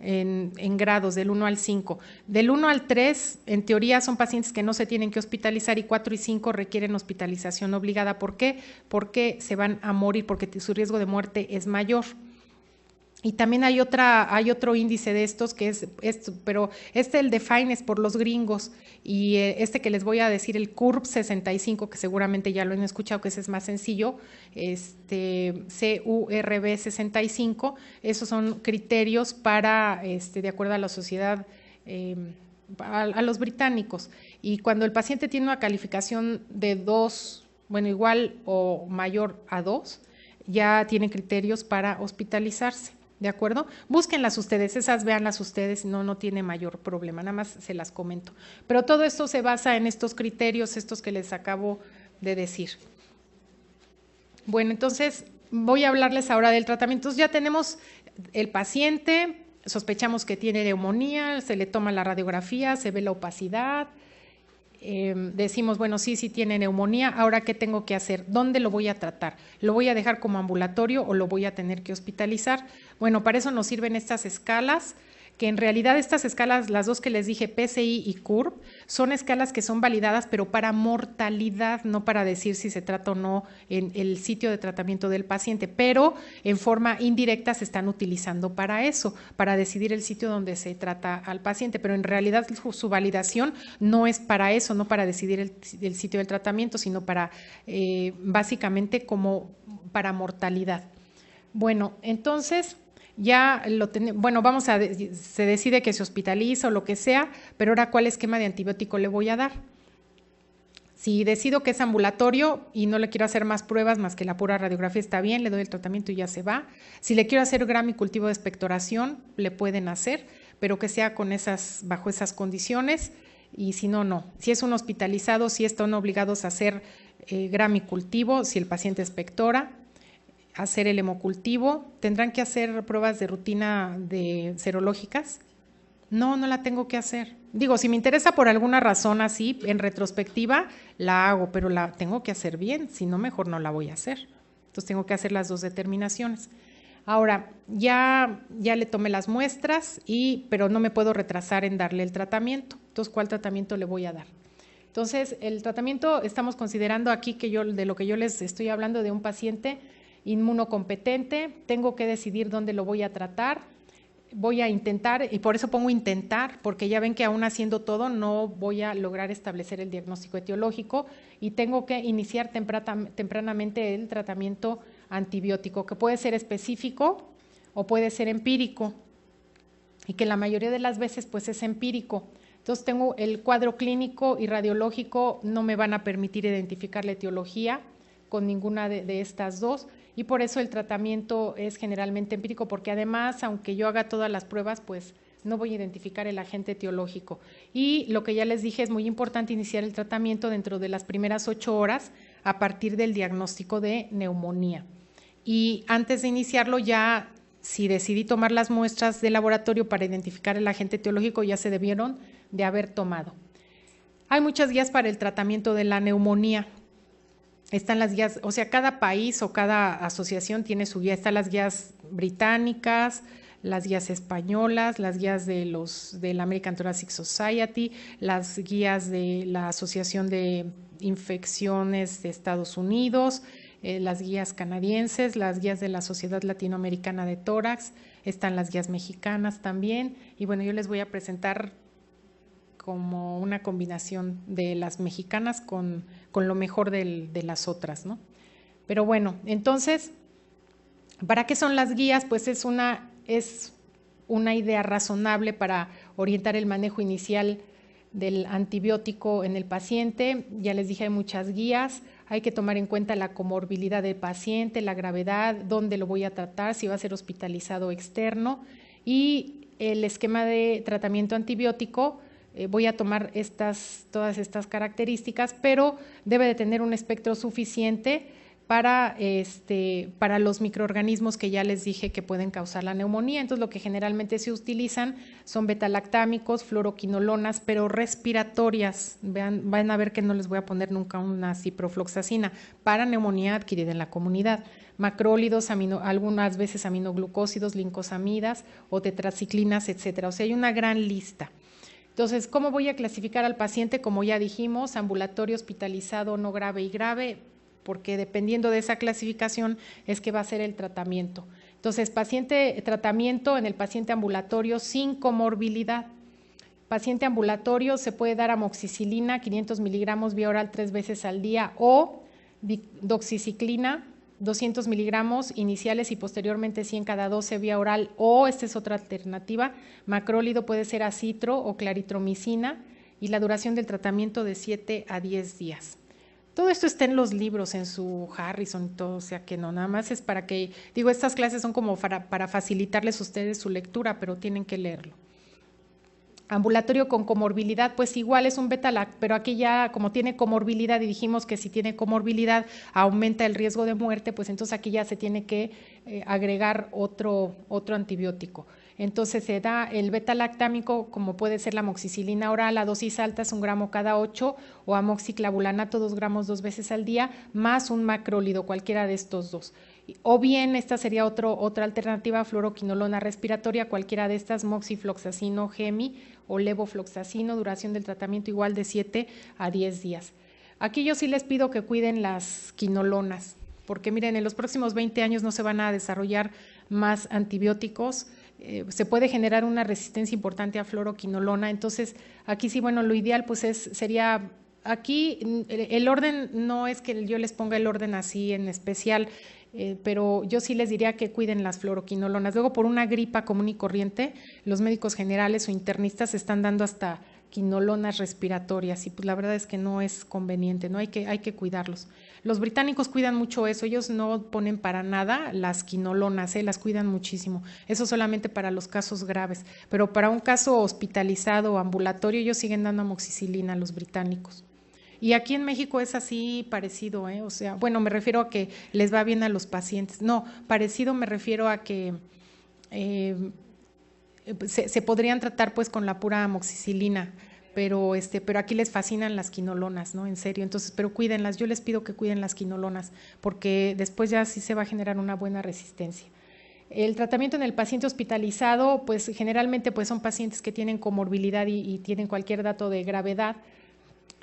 En, en, grados, del 1 al 5. Del 1 al 3, en teoría, son pacientes que no se tienen que hospitalizar y 4 y 5 requieren hospitalización obligada. ¿Por qué? Porque se van a morir, porque su riesgo de muerte es mayor. Y también hay, otra, hay otro índice de estos que es, esto pero este el de es por los gringos y eh, este que les voy a decir, el CURB 65, que seguramente ya lo han escuchado, que ese es más sencillo, este CURB 65, esos son criterios para, este, de acuerdo a la sociedad. Em, a, los británicos. Y cuando el paciente tiene una calificación de 2, bueno, igual o mayor a 2, ya tiene criterios para hospitalizarse. ¿De acuerdo? Búsquenlas ustedes, esas véanlas ustedes, no, no tiene mayor problema, nada más se las comento. Pero todo esto se basa en estos criterios, estos que les acabo de decir. Bueno, entonces voy a hablarles ahora del tratamiento. ya tenemos el paciente, sospechamos que tiene neumonía, se le toma la radiografía, se ve la opacidad, eh, decimos, bueno, sí, sí tiene neumonía, ahora qué tengo que hacer, dónde lo voy a tratar, lo voy a dejar como ambulatorio o lo voy a tener que hospitalizar. Bueno, para eso nos sirven estas escalas que en realidad estas escalas, las dos que les dije, PCI y CURB, son escalas que son validadas, pero para mortalidad, no para decir si se trata o no en el sitio de tratamiento del paciente, pero en forma indirecta se están utilizando para eso, para decidir el sitio donde se trata al paciente, pero en realidad su, validación no es para eso, no para decidir el, sitio del tratamiento, sino para eh, básicamente como para mortalidad. Bueno, entonces ya lo tenemos, bueno, vamos a, se decide que se hospitaliza o lo que sea, pero ahora cuál esquema de antibiótico le voy a dar. Si decido que es ambulatorio y no le quiero hacer más pruebas más que la pura radiografía, está bien, le doy el tratamiento y ya se va. Si le quiero hacer gram y cultivo de expectoración, le pueden hacer, pero que sea con esas, bajo esas condiciones y si no, no. Si es un hospitalizado, si están obligados a hacer eh, gram y cultivo, si el paciente expectora hacer el hemocultivo? ¿Tendrán que hacer pruebas de rutina serológicas? No, no la tengo que hacer. Digo, si me interesa por alguna razón así, en retrospectiva, la hago, pero la tengo que hacer bien, si no, mejor no la voy a hacer. Entonces tengo que hacer las dos determinaciones. Ahora, ya, ya le tomé las muestras, y, pero no me puedo retrasar en darle el tratamiento. Entonces, ¿cuál tratamiento le voy a dar? Entonces, el tratamiento estamos considerando aquí que yo, de lo que yo les estoy hablando de un paciente inmunocompetente, tengo que decidir dónde lo voy a tratar, voy a intentar, y por eso pongo intentar, porque ya ven que aún haciendo todo no voy a lograr establecer el diagnóstico etiológico y tengo que iniciar tempranamente el tratamiento antibiótico, que puede ser específico o puede ser empírico, y que la mayoría de las veces pues es empírico. Entonces tengo el cuadro clínico y radiológico, no me van a permitir identificar la etiología con ninguna de, de estas dos y por eso el tratamiento es generalmente empírico, porque además, aunque yo haga todas las pruebas, pues no voy a identificar el agente etiológico. Y lo que ya les dije, es muy importante iniciar el tratamiento dentro de las primeras ocho horas a partir del diagnóstico de neumonía. Y antes de iniciarlo ya, si decidí tomar las muestras de laboratorio para identificar el agente etiológico, ya se debieron de haber tomado. Hay muchas guías para el tratamiento de la neumonía están las guías, o sea, cada país o cada asociación tiene su guía, están las guías británicas, las guías españolas, las guías de los American Thoracic Society, las guías de la Asociación de Infecciones de Estados Unidos, eh, las guías canadienses, las guías de la Sociedad Latinoamericana de Tórax, están las guías mexicanas también. Y bueno, yo les voy a presentar como una combinación de las mexicanas con con lo mejor de las otras, ¿no? Pero bueno, entonces, ¿para qué son las guías? Pues es una, es una idea razonable para orientar el manejo inicial del antibiótico en el paciente. Ya les dije, hay muchas guías. Hay que tomar en cuenta la comorbilidad del paciente, la gravedad, dónde lo voy a tratar, si va a ser hospitalizado externo. Y el esquema de tratamiento antibiótico eh, voy a tomar todas estas características, pero debe de tener un espectro suficiente este, para, los microorganismos que ya les dije que pueden causar la neumonía. Entonces, lo que generalmente se utilizan son betalactámicos, fluoroquinolonas, pero respiratorias. Vean, van a ver que no les voy a poner nunca una ciprofloxacina para neumonía adquirida en la comunidad. Macrólidos, algunas veces aminoglucósidos, lincosamidas o tetraciclinas, etcétera. O sea, hay una gran lista. Entonces, ¿cómo voy a clasificar al paciente? Como ya dijimos, ambulatorio, hospitalizado, no grave y grave, porque dependiendo de esa clasificación es que va a ser el tratamiento. Entonces, paciente tratamiento en el paciente ambulatorio sin comorbilidad. Paciente ambulatorio se puede dar amoxicilina 500 miligramos vía oral tres veces al día o doxiciclina 200 miligramos iniciales y posteriormente 100 cada 12 vía oral o, esta es otra alternativa, macrólido puede ser acitro o claritromicina y la duración del tratamiento de 7 a 10 días. Todo esto está en los libros, en su Harrison, todo, o sea que no, nada más es para que, digo, estas clases son como para, para facilitarles a ustedes su lectura, pero tienen que leerlo ambulatorio con comorbilidad, pues igual es un beta Betalac, pero aquí ya como tiene comorbilidad y dijimos que si tiene comorbilidad aumenta el riesgo de muerte, pues entonces aquí ya se tiene que eh, agregar otro, otro antibiótico. Entonces se da el beta-lactámico, como puede ser la moxicilina oral, a dosis altas, un gramo cada ocho, o amoxiclavulanato, dos gramos dos veces al día, más un macrólido, cualquiera de estos dos. O bien, esta sería otra alternativa, fluoroquinolona respiratoria, cualquiera de estas, moxifloxacino, gemi o levofloxacino, duración del tratamiento igual de 7 a 10 días. Aquí yo sí les pido que cuiden las quinolonas, porque miren, en los próximos 20 años no se van a desarrollar más antibióticos, eh, se puede generar una resistencia importante a fluoroquinolona, entonces aquí sí, bueno, lo ideal pues sería aquí el orden no es que yo les ponga el orden así en especial, eh, pero yo sí les diría que cuiden las fluoroquinolonas. Luego, por una gripa común y corriente, los médicos generales o internistas están dando hasta quinolonas respiratorias y pues la verdad es que no es conveniente, no hay que, hay que cuidarlos. Los británicos cuidan mucho eso, ellos no ponen para nada las quinolonas, ¿eh? las cuidan muchísimo. Eso solamente para los casos graves, pero para un caso hospitalizado o ambulatorio ellos siguen dando amoxicilina a los británicos. Y aquí en México es así parecido, ¿eh? o sea, bueno, me refiero a que les va bien a los pacientes. No, parecido me refiero a que eh, se, podrían tratar pues con la pura amoxicilina, pero este, pero aquí les fascinan las quinolonas, ¿no? En serio. Entonces, pero cuídenlas, yo les pido que cuiden las quinolonas, porque después ya sí se va a generar una buena resistencia. El tratamiento en el paciente hospitalizado, pues generalmente pues son pacientes que tienen comorbilidad y tienen cualquier dato de gravedad.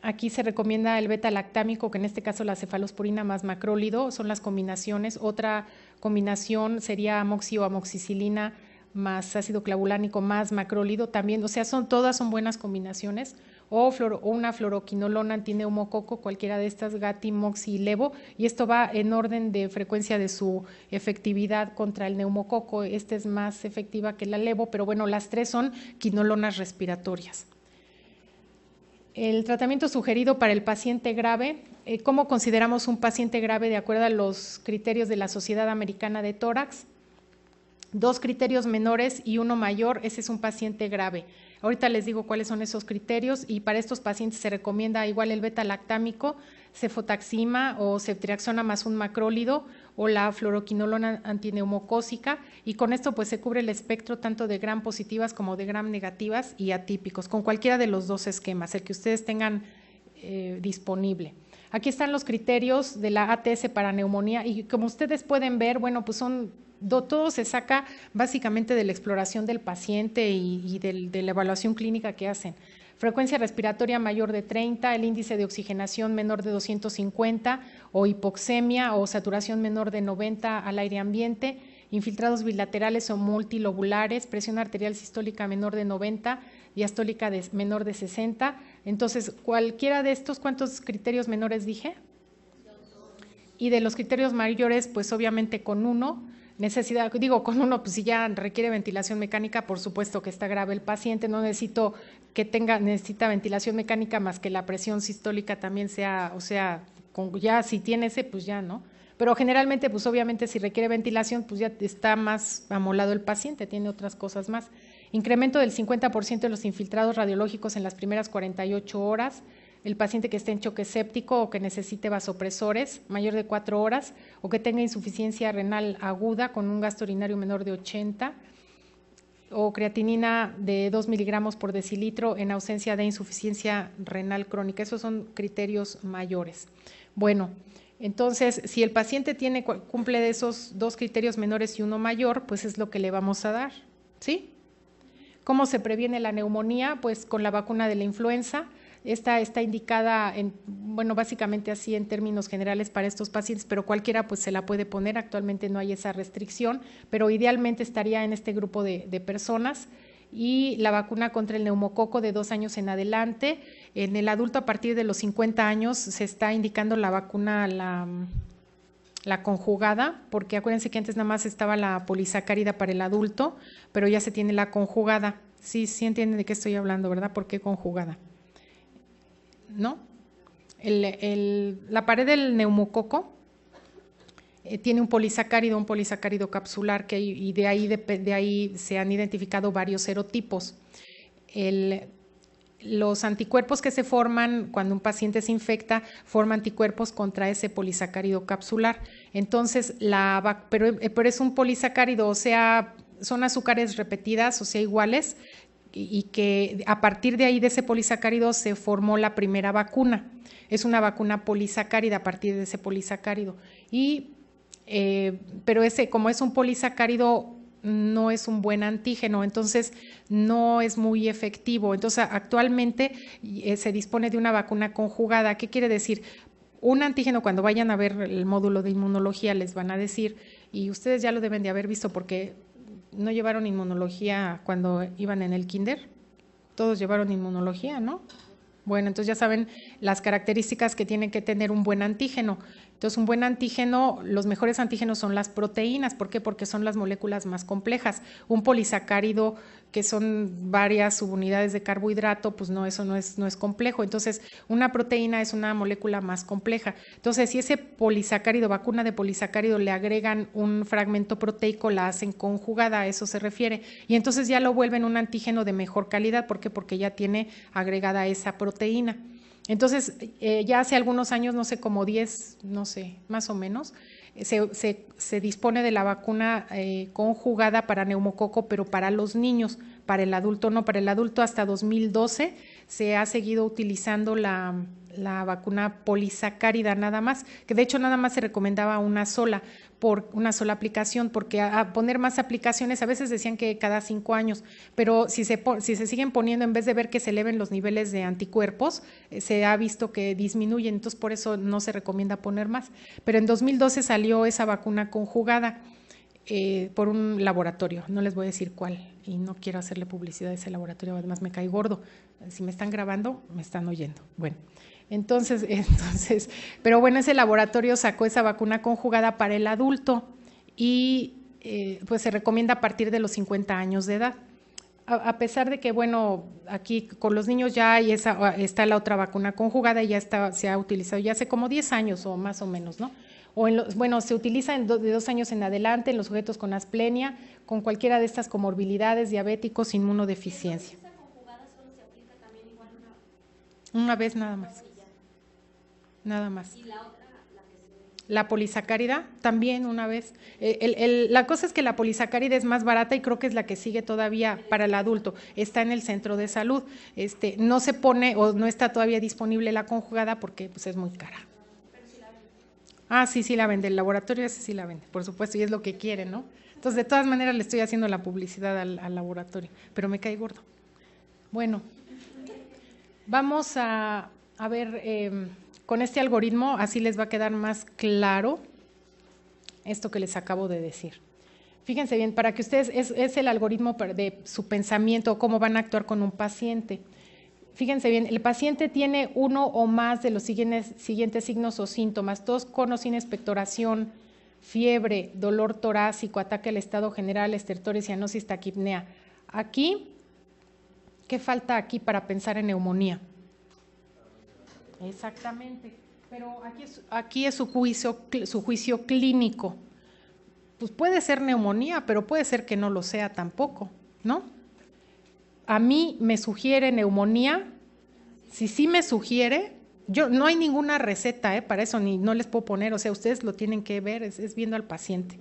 Aquí se recomienda el beta-lactámico, que en este caso la cefalosporina más macrólido, son las combinaciones. Otra combinación sería amoxi amoxicilina más ácido clavulánico más macrólido también, o sea, son todas son buenas combinaciones. O, una fluoroquinolona antineumococo, cualquiera de estas, GATI, MOXI y LEVO, y esto va en orden de frecuencia de su efectividad contra el neumococo. Esta es más efectiva que la LEVO, pero bueno, las tres son quinolonas respiratorias. El tratamiento sugerido para el paciente grave, eh, ¿cómo consideramos un paciente grave de acuerdo a los criterios de la Sociedad Americana de Tórax? Dos criterios menores y uno mayor, ese es un paciente grave. Ahorita les digo cuáles son esos criterios y para estos pacientes se recomienda igual el beta-lactámico, cefotaxima o ceftriaxona más un macrólido o la fluoroquinolona antineumocósica y con esto pues se cubre el espectro tanto de gram positivas como de gram negativas y atípicos, con cualquiera de los dos esquemas, el que ustedes tengan eh, disponible. Aquí están los criterios de la ATS para neumonía y como ustedes pueden ver, bueno, pues son todo se saca básicamente de la exploración del paciente y, de la evaluación clínica que hacen frecuencia respiratoria mayor de 30, el índice de oxigenación menor de 250 o hipoxemia o saturación menor de 90 al aire ambiente, infiltrados bilaterales o multilobulares, presión arterial sistólica menor de 90, diastólica menor de 60. Entonces, cualquiera de estos, ¿cuántos criterios menores dije? Y de los criterios mayores, pues obviamente con uno, necesidad, digo, con uno, pues si ya requiere ventilación mecánica, por supuesto que está grave el paciente, no necesito que tenga, necesita ventilación mecánica más que la presión sistólica también sea, o sea, ya si tiene ese, pues ya, ¿no? Pero generalmente, pues obviamente si requiere ventilación, pues ya está más amolado el paciente, tiene otras cosas más. Incremento del 50% de los infiltrados radiológicos en las primeras 48 horas. El paciente que esté en choque séptico o que necesite vasopresores mayor de 4 horas o que tenga insuficiencia renal aguda con un gasto urinario menor de 80 o creatinina de 2 miligramos por decilitro en ausencia de insuficiencia renal crónica. Esos son criterios mayores. Bueno, entonces, si el paciente cumple de esos dos criterios menores y uno mayor, pues es lo que le vamos a dar. ¿Sí? ¿Cómo se previene la neumonía? Pues con la vacuna de la influenza esta está indicada, en, bueno, básicamente así en términos generales para estos pacientes, pero cualquiera pues se la puede poner. Actualmente no hay esa restricción, pero idealmente estaría en este grupo de, personas y la vacuna contra el neumococo de dos años en adelante. En el adulto a partir de los 50 años se está indicando la vacuna, la, la conjugada, porque acuérdense que antes nada más estaba la polisacárida para el adulto, pero ya se tiene la conjugada. Sí, sí entienden de qué estoy hablando, ¿verdad? ¿Por qué conjugada? ¿no? El, la pared del neumococo eh, tiene un polisacárido, un polisacárido capsular, que, y de ahí, ahí se han identificado varios serotipos. El, los anticuerpos que se forman cuando un paciente se infecta forman anticuerpos contra ese polisacárido capsular. Entonces, la, pero, eh, pero es un polisacárido, o sea, son azúcares repetidas, o sea, iguales, y que a partir de ahí, de ese polisacárido, se formó la primera vacuna. Es una vacuna polisacárida a partir de ese polisacárido. Y, eh, pero ese, como es un polisacárido, no es un buen antígeno, entonces no es muy efectivo. Entonces, actualmente eh, se dispone de una vacuna conjugada. ¿Qué quiere decir? Un antígeno, cuando vayan a ver el módulo de inmunología, les van a decir, y ustedes ya lo deben de haber visto porque no llevaron inmunología cuando iban en el kinder. Todos llevaron inmunología, ¿no? Bueno, entonces ya saben las características que tiene que tener un buen antígeno. Entonces, un buen antígeno, los mejores antígenos son las proteínas. ¿Por qué? Porque son las moléculas más complejas. Un polisacárido que son varias subunidades de carbohidrato, pues no, eso no es, no es complejo. Entonces, una proteína es una molécula más compleja. Entonces, si ese polisacárido, vacuna de polisacárido, le agregan un fragmento proteico, la hacen conjugada, a eso se refiere. Y entonces ya lo vuelven un antígeno de mejor calidad. ¿Por qué? Porque ya tiene agregada esa proteína. Entonces, eh, ya hace algunos años, no sé, como 10, no sé, más o menos, se, se, dispone de la vacuna eh, conjugada para neumococo, pero para los niños, para el adulto no, para el adulto hasta 2012 se ha seguido utilizando la la vacuna polisacárida nada más, que de hecho nada más se recomendaba una sola, por una sola aplicación, porque a, poner más aplicaciones, a veces decían que cada cinco años, pero si se, si se siguen poniendo, en vez de ver que se eleven los niveles de anticuerpos, eh, se ha visto que disminuyen, entonces por eso no se recomienda poner más. Pero en 2012 salió esa vacuna conjugada. Eh, por un laboratorio, no les voy a decir cuál, y no quiero hacerle publicidad a ese laboratorio, además me cae gordo. Si me están grabando, me están oyendo. Bueno, entonces, (laughs) entonces, pero bueno, ese laboratorio sacó esa vacuna conjugada para el adulto y eh, pues se recomienda a partir de los 50 años de edad. A, pesar de que, bueno, aquí con los niños ya hay esa, ah, está la otra vacuna conjugada y ya está, se ha utilizado ya hace como 10 años o más o menos, ¿no? O en los, bueno, se utiliza en de dos años en adelante en los sujetos con asplenia, con cualquiera de estas comorbilidades, diabéticos, inmunodeficiencia. Una vez nada más nada más. ¿Y la otra? La polisacárida, también una vez. Eh, la cosa es que la polisacárida es más barata y creo que es la que sigue todavía para el adulto. Está en el centro de salud. Este, no se pone o no está todavía disponible la conjugada porque pues, es muy cara. Ah, sí, sí la vende. El laboratorio sí la vende, por supuesto, y es lo que quiere, ¿no? Entonces, de todas maneras, le estoy haciendo la publicidad al, laboratorio, pero me cae gordo. Bueno, vamos a, a ver. Em, con este algoritmo así les va a quedar más claro esto que les acabo de decir. Fíjense bien, para que ustedes, es, el algoritmo de su pensamiento, cómo van a actuar con un paciente. Fíjense bien, el paciente tiene uno o más de los siguientes, signos o síntomas, tos conos sin expectoración, fiebre, dolor torácico, ataque al estado general, estertores, cianosis, taquipnea. Aquí, ¿qué falta aquí para pensar en neumonía? Exactamente, pero aquí es, aquí es su, juicio, su juicio clínico. Pues puede ser neumonía, pero puede ser que no lo sea tampoco, ¿no? A mí me sugiere neumonía, si sí me sugiere, yo no hay ninguna receta ¿eh? para eso, ni no les puedo poner, o sea, ustedes lo tienen que ver, es viendo al paciente.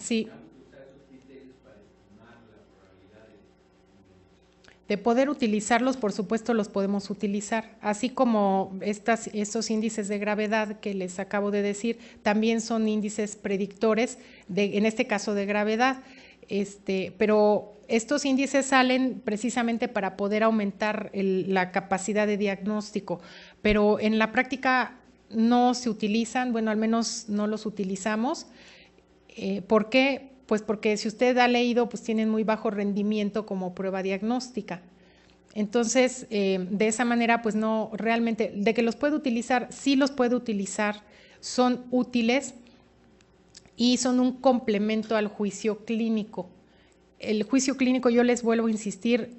Sí. De poder utilizarlos, por supuesto, los podemos utilizar, así como estos índices de gravedad que les acabo de decir, también son índices predictores, en este caso de gravedad. Este, pero estos índices salen precisamente para poder aumentar la capacidad de diagnóstico, pero en la práctica no se utilizan, bueno, al menos no los utilizamos. Eh, ¿Por qué? Pues porque si usted ha leído, pues tienen muy bajo rendimiento como prueba diagnóstica. Entonces, eh, de esa manera, pues no, realmente, de que los puede utilizar, sí los puede utilizar, son útiles y son un complemento al juicio clínico. El juicio clínico, yo les vuelvo a insistir,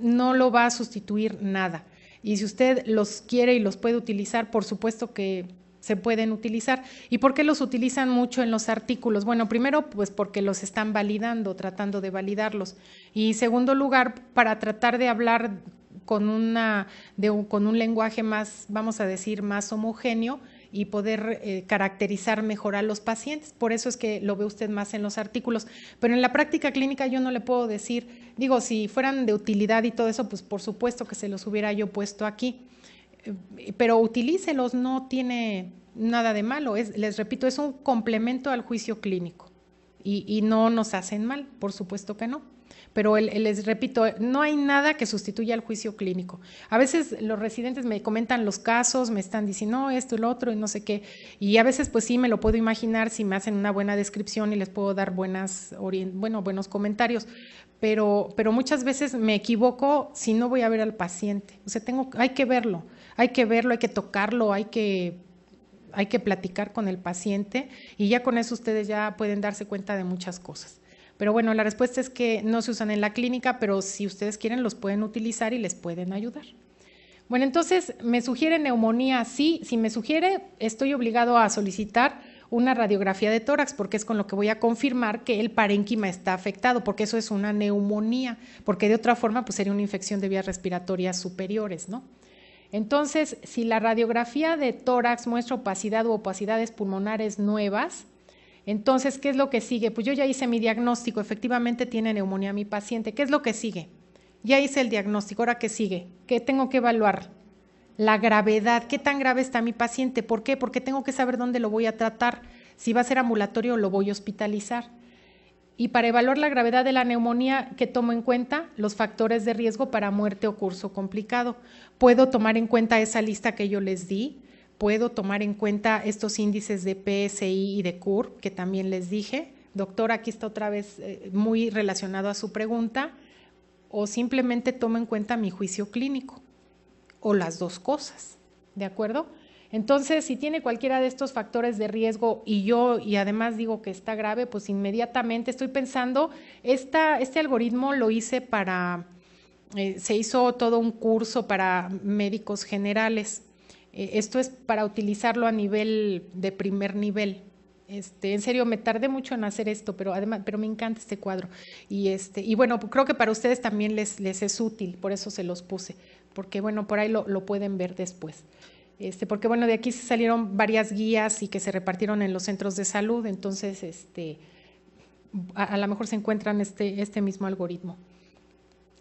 no lo va a sustituir nada. Y si usted los quiere y los puede utilizar, por supuesto que se pueden utilizar. ¿Y por qué los utilizan mucho en los artículos? Bueno, primero, pues porque los están validando, tratando de validarlos. Y segundo lugar, para tratar de hablar con, una, de un, con un lenguaje más, vamos a decir, más homogéneo y poder eh, caracterizar mejor a los pacientes. Por eso es que lo ve usted más en los artículos. Pero en la práctica clínica yo no le puedo decir, digo, si fueran de utilidad y todo eso, pues por supuesto que se los hubiera yo puesto aquí eh, pero utilícelos, no tiene nada de malo. les repito, es un complemento al juicio clínico y, no nos hacen mal, por supuesto que no. Pero les repito, no hay nada que sustituya al juicio clínico. A veces los residentes me comentan los casos, me están diciendo esto esto, lo otro y no sé qué. Y a veces pues sí me lo puedo imaginar si me hacen una buena descripción y les puedo dar buenas, bueno, buenos comentarios. Pero, pero muchas veces me equivoco si no voy a ver al paciente. O sea, tengo, hay que verlo hay que verlo, hay que tocarlo, hay que, hay que platicar con el paciente y ya con eso ustedes ya pueden darse cuenta de muchas cosas. Pero bueno, la respuesta es que no se usan en la clínica, pero si ustedes quieren los pueden utilizar y les pueden ayudar. Bueno, entonces, ¿me sugiere neumonía? Sí, si me sugiere, estoy obligado a solicitar una radiografía de tórax, porque es con lo que voy a confirmar que el parénquima está afectado, porque eso es una neumonía, porque de otra forma pues sería una infección de vías respiratorias superiores, ¿no? Entonces, si la radiografía de tórax muestra opacidad u opacidades pulmonares nuevas, entonces, ¿qué es lo que sigue? Pues yo ya hice mi diagnóstico, efectivamente tiene neumonía mi paciente. ¿Qué es lo que sigue? Ya hice el diagnóstico, ahora qué sigue? ¿Qué tengo que evaluar? La gravedad, ¿qué tan grave está mi paciente? ¿Por qué? Porque tengo que saber dónde lo voy a tratar, si va a ser ambulatorio o lo voy a hospitalizar y para evaluar la gravedad de la neumonía ¿qué tomo en cuenta los factores de riesgo para muerte o curso complicado. Puedo tomar en cuenta esa lista que yo les di, puedo tomar en cuenta estos índices de PSI y de CUR que también les dije. Doctor, aquí está otra vez eh, muy relacionado a su pregunta, o simplemente tomo en cuenta mi juicio clínico, o las dos cosas, ¿de acuerdo? Entonces, si tiene cualquiera de estos factores de riesgo y yo, y además digo que está grave, pues inmediatamente estoy pensando, este algoritmo lo hice para, eh, se hizo todo un curso para médicos generales. Eh, esto es para utilizarlo a nivel de primer nivel. Este, en serio, me tardé mucho en hacer esto, pero además, pero me encanta este cuadro. Y este, y bueno, creo que para ustedes también les, les es útil, por eso se los puse, porque bueno, por ahí lo, lo pueden ver después. Este, porque bueno, de aquí se salieron varias guías y que se repartieron en los centros de salud, entonces este, a, lo mejor se encuentran este, este, mismo algoritmo.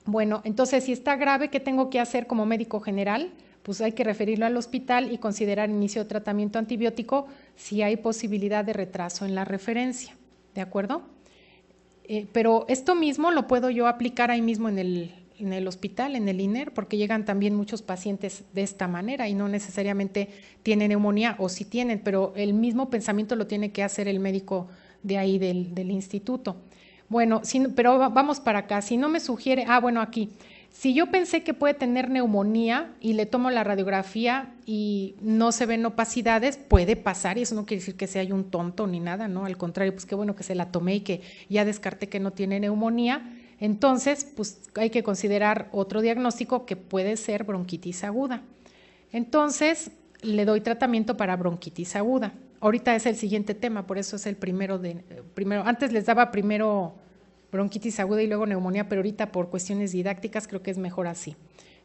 Bueno, entonces si está grave, ¿qué tengo que hacer como médico general? Pues hay que referirlo al hospital y considerar inicio de tratamiento antibiótico si hay posibilidad de retraso en la referencia, ¿de acuerdo? Eh, pero esto mismo lo puedo yo aplicar ahí mismo en el, en el hospital, en el INER, porque llegan también muchos pacientes de esta manera y no necesariamente tienen neumonía o si tienen, pero el mismo pensamiento lo tiene que hacer el médico de ahí del, instituto. Bueno, pero vamos para acá. Si no me sugiere, ah, bueno, aquí. Si yo pensé que puede tener neumonía y le tomo la radiografía y no se ven opacidades, puede pasar y eso no quiere decir que sea un tonto ni nada, ¿no? Al contrario, pues qué bueno que se la tomé y que ya descarté que no tiene neumonía. Entonces, pues hay que considerar otro diagnóstico que puede ser bronquitis aguda. Entonces, le doy tratamiento para bronquitis aguda. Ahorita es el siguiente tema, por eso es el primero de primero. Antes les daba primero bronquitis aguda y luego neumonía, pero ahorita por cuestiones didácticas creo que es mejor así.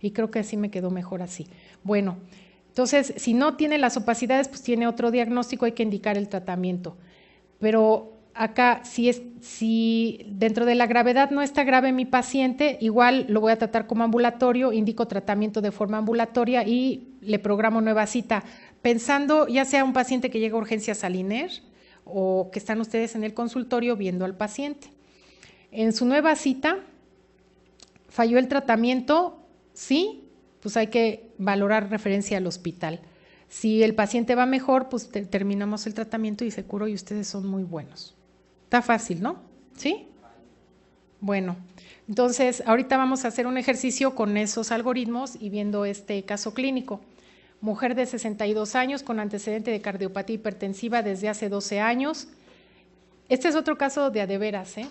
Y creo que así me quedó mejor así. Bueno, entonces, si no tiene las opacidades, pues tiene otro diagnóstico, hay que indicar el tratamiento. Pero acá, si, es, si dentro de la gravedad no está grave mi paciente, igual lo voy a tratar como ambulatorio, indico tratamiento de forma ambulatoria y le programo nueva cita, pensando ya sea un paciente que llega a urgencias al INER o que están ustedes en el consultorio viendo al paciente. En su nueva cita, ¿falló el tratamiento? Sí, pues hay que valorar referencia al hospital. Si el paciente va mejor, pues terminamos el tratamiento y se curó y ustedes son muy buenos. Está fácil, ¿no? ¿Sí? Bueno, entonces ahorita vamos a hacer un ejercicio con esos algoritmos y viendo este caso clínico. Mujer de 62 años con antecedente de cardiopatía hipertensiva desde hace 12 años. Este es otro caso de adeveras, ¿eh?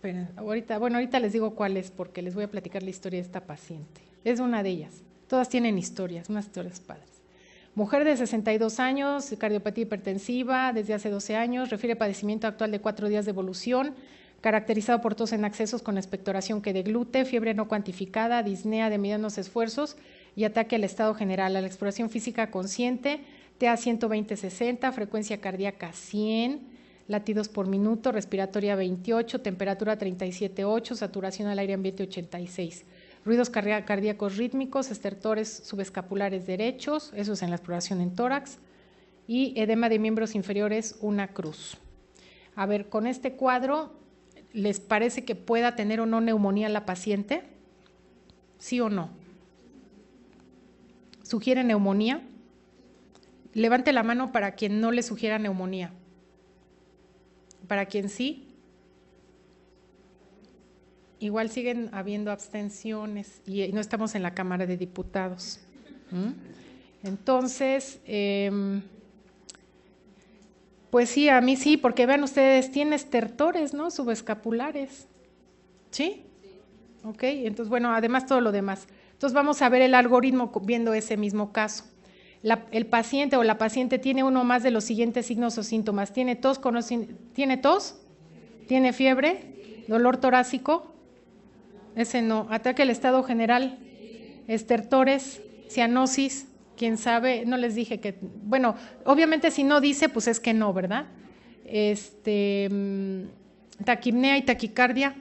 Pero ahorita, bueno, ahorita les digo cuál es porque les voy a platicar la historia de esta paciente. Es una de ellas. Todas tienen historias, unas historias padres. Mujer de 62 años, cardiopatía hipertensiva desde hace 12 años, refiere padecimiento actual de cuatro días de evolución, caracterizado por tos en accesos con expectoración que de deglute, fiebre no cuantificada, disnea de medianos esfuerzos y ataque al estado general, a la exploración física consciente, TA 120-60, frecuencia cardíaca 100, latidos por minuto, respiratoria 28, temperatura 37.8, saturación al aire ambiente 86 ruidos cardíacos rítmicos, estertores subescapulares derechos, eso es en la exploración en tórax, y edema de miembros inferiores, una cruz. A ver, con este cuadro, ¿les parece que pueda tener o no neumonía la paciente? ¿Sí o no? ¿Sugiere neumonía? Levante la mano para quien no le sugiera neumonía. Para quien sí, igual siguen habiendo abstenciones y, eh, no estamos en la Cámara de Diputados. Entonces, em, pues sí, a mí sí, porque vean ustedes, tiene estertores, ¿no? Subescapulares. ¿Sí? Ok, entonces, bueno, además todo lo demás. Entonces vamos a ver el algoritmo viendo ese mismo caso. el paciente o la paciente tiene uno más de los siguientes signos o síntomas. ¿Tiene tos? ¿Tiene tos? ¿Tiene fiebre? ¿Dolor torácico? ese no. Ataque al Estado General, estertores, cianosis, quién sabe, no les dije que, bueno, obviamente si no dice, pues es que no, ¿verdad? Este, mm, taquipnea y taquicardia.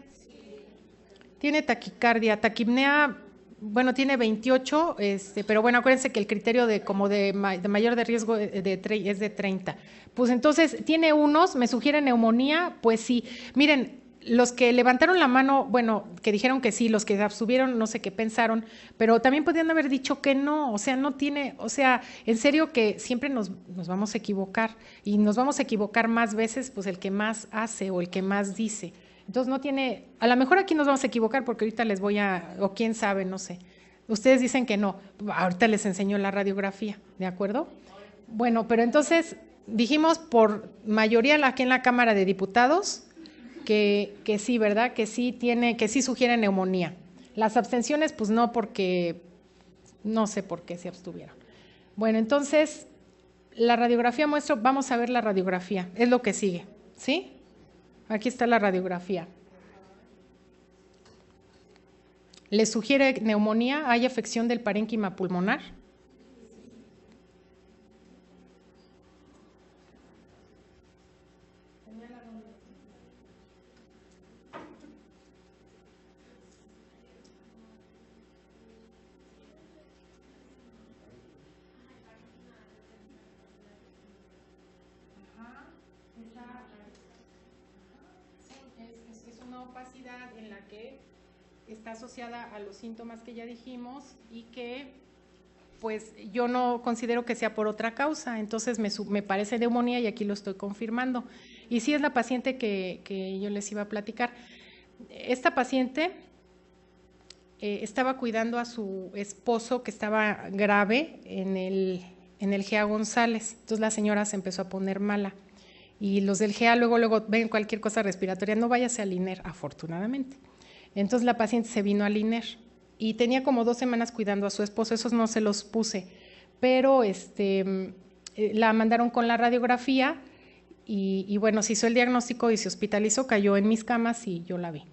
Tiene taquicardia, taquipnea, bueno, tiene 28, este, pero bueno, acuérdense que el criterio de como de, mayor de riesgo eh, de, es de 30. Pues entonces, ¿tiene unos? ¿Me sugiere neumonía? Pues sí. Miren, los que levantaron la mano, bueno, que dijeron que sí, los que abstuvieron, no sé qué pensaron, pero también podían haber dicho que no, o sea, no tiene, o sea, en serio que siempre nos, nos vamos a equivocar y nos vamos a equivocar más veces, pues el que más hace o el que más dice. Entonces no tiene, a lo mejor aquí nos vamos a equivocar porque ahorita les voy a, o quién sabe, no sé. Ustedes dicen que no, ahorita les enseño la radiografía, ¿de acuerdo? Bueno, pero entonces dijimos por mayoría aquí en la Cámara de Diputados, que, sí, ¿verdad? Que sí tiene, que sí sugiere neumonía. Las abstenciones, pues no, porque no sé por qué se abstuvieron. Bueno, entonces, la radiografía muestra, vamos a ver la radiografía, es lo que sigue, ¿sí? Aquí está la radiografía. ¿Le sugiere neumonía? ¿Hay afección del parénquima pulmonar? en la que está asociada a los síntomas que ya dijimos y que pues yo no considero que sea por otra causa, entonces me, parece neumonía y aquí lo estoy confirmando. Y sí es la paciente que, yo les iba a platicar. Esta paciente eh, estaba cuidando a su esposo que estaba grave en el, en el GEA González, entonces la señora se empezó a poner mala y los del GA luego, luego ven cualquier cosa respiratoria, no váyase al INER, afortunadamente. Entonces la paciente se vino al INER y tenía como dos semanas cuidando a su esposo, esos no se los puse, pero este, eh, la mandaron con la radiografía y, y bueno, se hizo el diagnóstico y se hospitalizó, cayó en mis camas y yo la vi.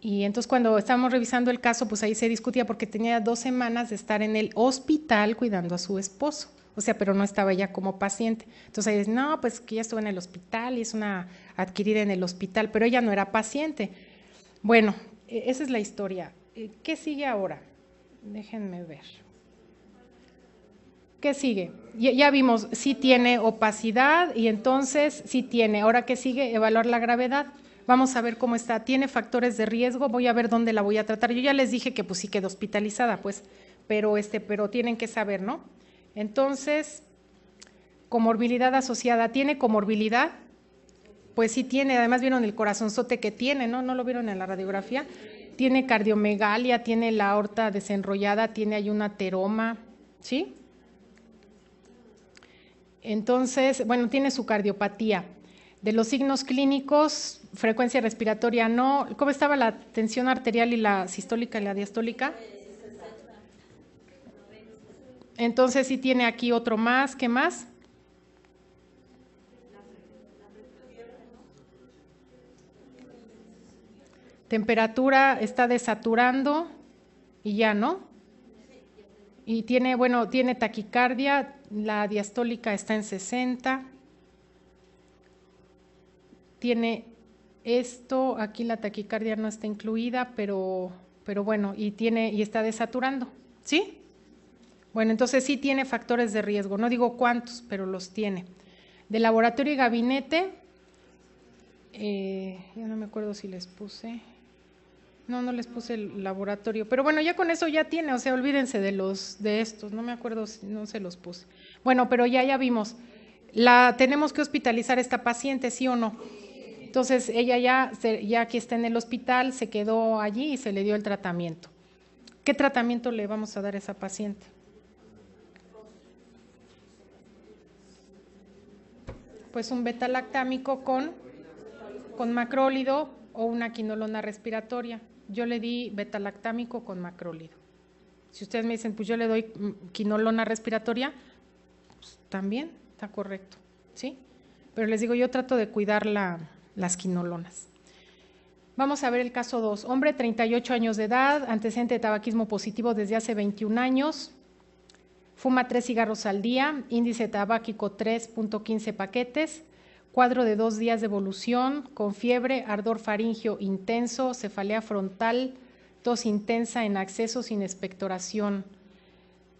Y entonces cuando estábamos revisando el caso, pues ahí se discutía porque tenía dos semanas de estar en el hospital cuidando a su esposo o sea, pero no estaba ya como paciente. Entonces no, pues que ya estuvo en el hospital y es una adquirida en el hospital, pero ella no era paciente. Bueno, e, esa es la historia. E, ¿Qué sigue ahora? Déjenme ver. ¿Qué sigue? Ya, vimos, sí tiene opacidad y entonces sí tiene. Ahora, ¿qué sigue? Evaluar la gravedad vamos a ver cómo está, tiene factores de riesgo, voy a ver dónde la voy a tratar. Yo ya les dije que pues sí quedó hospitalizada, pues, pero este, pero tienen que saber, ¿no? Entonces, comorbilidad asociada. ¿Tiene comorbilidad? Pues sí tiene, además vieron el corazonzote que tiene, ¿no? ¿No lo vieron en la radiografía? Tiene cardiomegalia, tiene la aorta desenrollada, tiene hay un teroma, ¿sí? Entonces, bueno, tiene su cardiopatía. De los signos clínicos, frecuencia respiratoria no. ¿Cómo estaba la tensión arterial y la sistólica y la diastólica? Entonces si tiene aquí otro más, ¿qué más? Temperatura está desaturando y ya, ¿no? Y tiene, bueno, tiene taquicardia, la diastólica está en 60. Tiene esto, aquí la taquicardia no está incluida, pero, pero bueno, y tiene, y está desaturando, ¿sí? Bueno, entonces sí tiene factores de riesgo, no digo cuántos, pero los tiene. De laboratorio y gabinete, eh, ya no me acuerdo si les puse, no, no les puse el laboratorio, pero bueno, ya con eso ya tiene, o sea, olvídense de los de estos, no me acuerdo si no se los puse. Bueno, pero ya ya vimos. La tenemos que hospitalizar a esta paciente, ¿sí o no? Entonces, ella ya ya aquí está en el hospital, se quedó allí y se le dio el tratamiento. ¿Qué tratamiento le vamos a dar a esa paciente? Pues un beta-lactámico con, macrólido o una quinolona respiratoria. Yo le di beta-lactámico con macrólido. Si ustedes me dicen, pues yo le doy mm, quinolona respiratoria, pues también está correcto, ¿sí? Pero les digo, yo trato de cuidar las quinolonas. Vamos a ver el caso 2. Hombre, 38 años de edad, antecedente de tabaquismo positivo desde hace 21 años, fuma tres cigarros al día, índice tabáquico 3.15 paquetes, cuadro de dos días de evolución, con fiebre, ardor faringio intenso, cefalea frontal, tos intensa en acceso sin expectoración.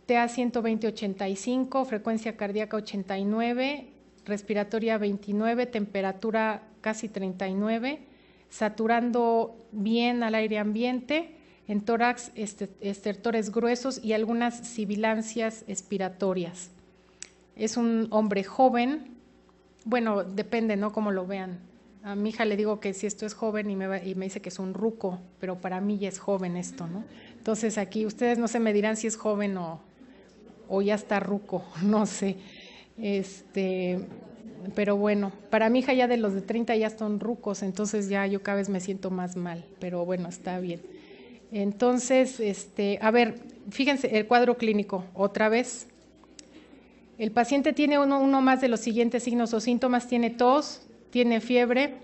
TA 120-85, frecuencia cardíaca 89, respiratoria 29, temperatura casi 39, saturando bien al aire ambiente en tórax este, estertores gruesos y algunas sibilancias expiratorias. Es un hombre joven, bueno, depende, ¿no? Como lo vean. A mi hija le digo que si esto es joven y me, dice que es un ruco, pero para mí ya es joven esto, ¿no? Entonces aquí ustedes no se me dirán si es joven o, ya está ruco, (laughs) no sé. Este, pero bueno, para mi hija ya de los de 30 ya son rucos, entonces ya yo cada vez me siento más mal, pero bueno, está bien. Entonces, este, a ver, fíjense el cuadro clínico otra vez. El paciente tiene uno, uno más de los siguientes signos o síntomas, tiene tos, tiene fiebre.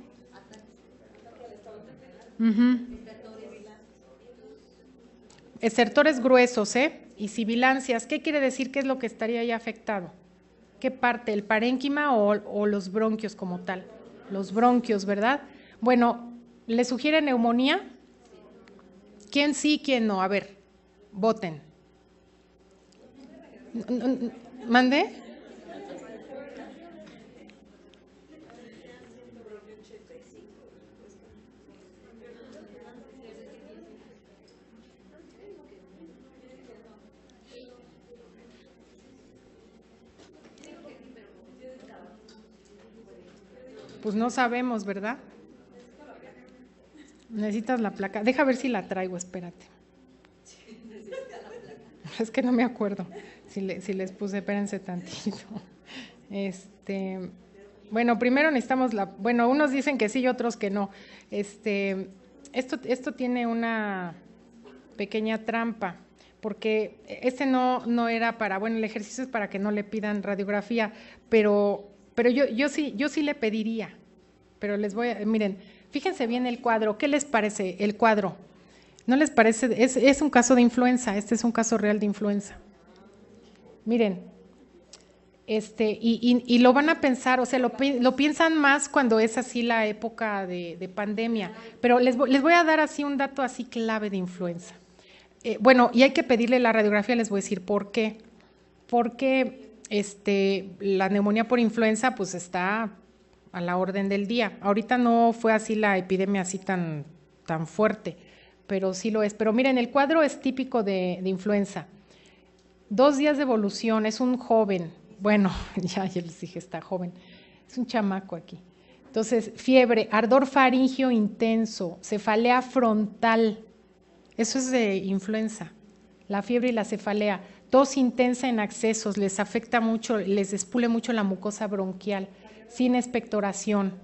Exertores gruesos, ¿eh? Y sibilancias, ¿qué quiere decir qué es lo que estaría ahí afectado? ¿Qué parte? ¿El parénquima o, o los bronquios como tal? Los bronquios, ¿verdad? Bueno, ¿le sugiere neumonía? ¿Quién sí, quién no? A ver, voten. ¿Mande? Pues no sabemos, ¿verdad? Necesitas la placa. Deja ver si la traigo, espérate. (laughs) Es que no me acuerdo si, les puse, espérense tantito. Este, bueno, primero necesitamos la. Bueno, unos dicen que sí y otros que no. Este, esto, esto tiene una pequeña trampa, porque este no, no era para. Bueno, el ejercicio es para que no le pidan radiografía, pero, pero yo, yo, sí, yo sí le pediría. Pero les voy a. Miren Fíjense bien el cuadro, ¿qué les parece el cuadro? ¿No les parece? Es, un caso de influenza, este es un caso real de influenza. Miren, este, y, lo van a pensar, o sea, lo, piensan más cuando es así la época de, pandemia, pero les, voy a dar así un dato así clave de influenza. Eh, bueno, y hay que pedirle la radiografía, les voy a decir por qué. Porque este, la neumonía por influenza pues está a la orden del día. Ahorita no fue así la epidemia así tan, fuerte, pero sí lo es. Pero miren, el cuadro es típico de, influenza. Dos días de evolución, es un joven, bueno, (laughs) ya les dije, está joven, es un chamaco aquí. Entonces, fiebre, ardor faringio intenso, cefalea frontal, eso es de influenza, la fiebre y la cefalea, tos intensa en accesos, les afecta mucho, les despule mucho la mucosa bronquial sin expectoración.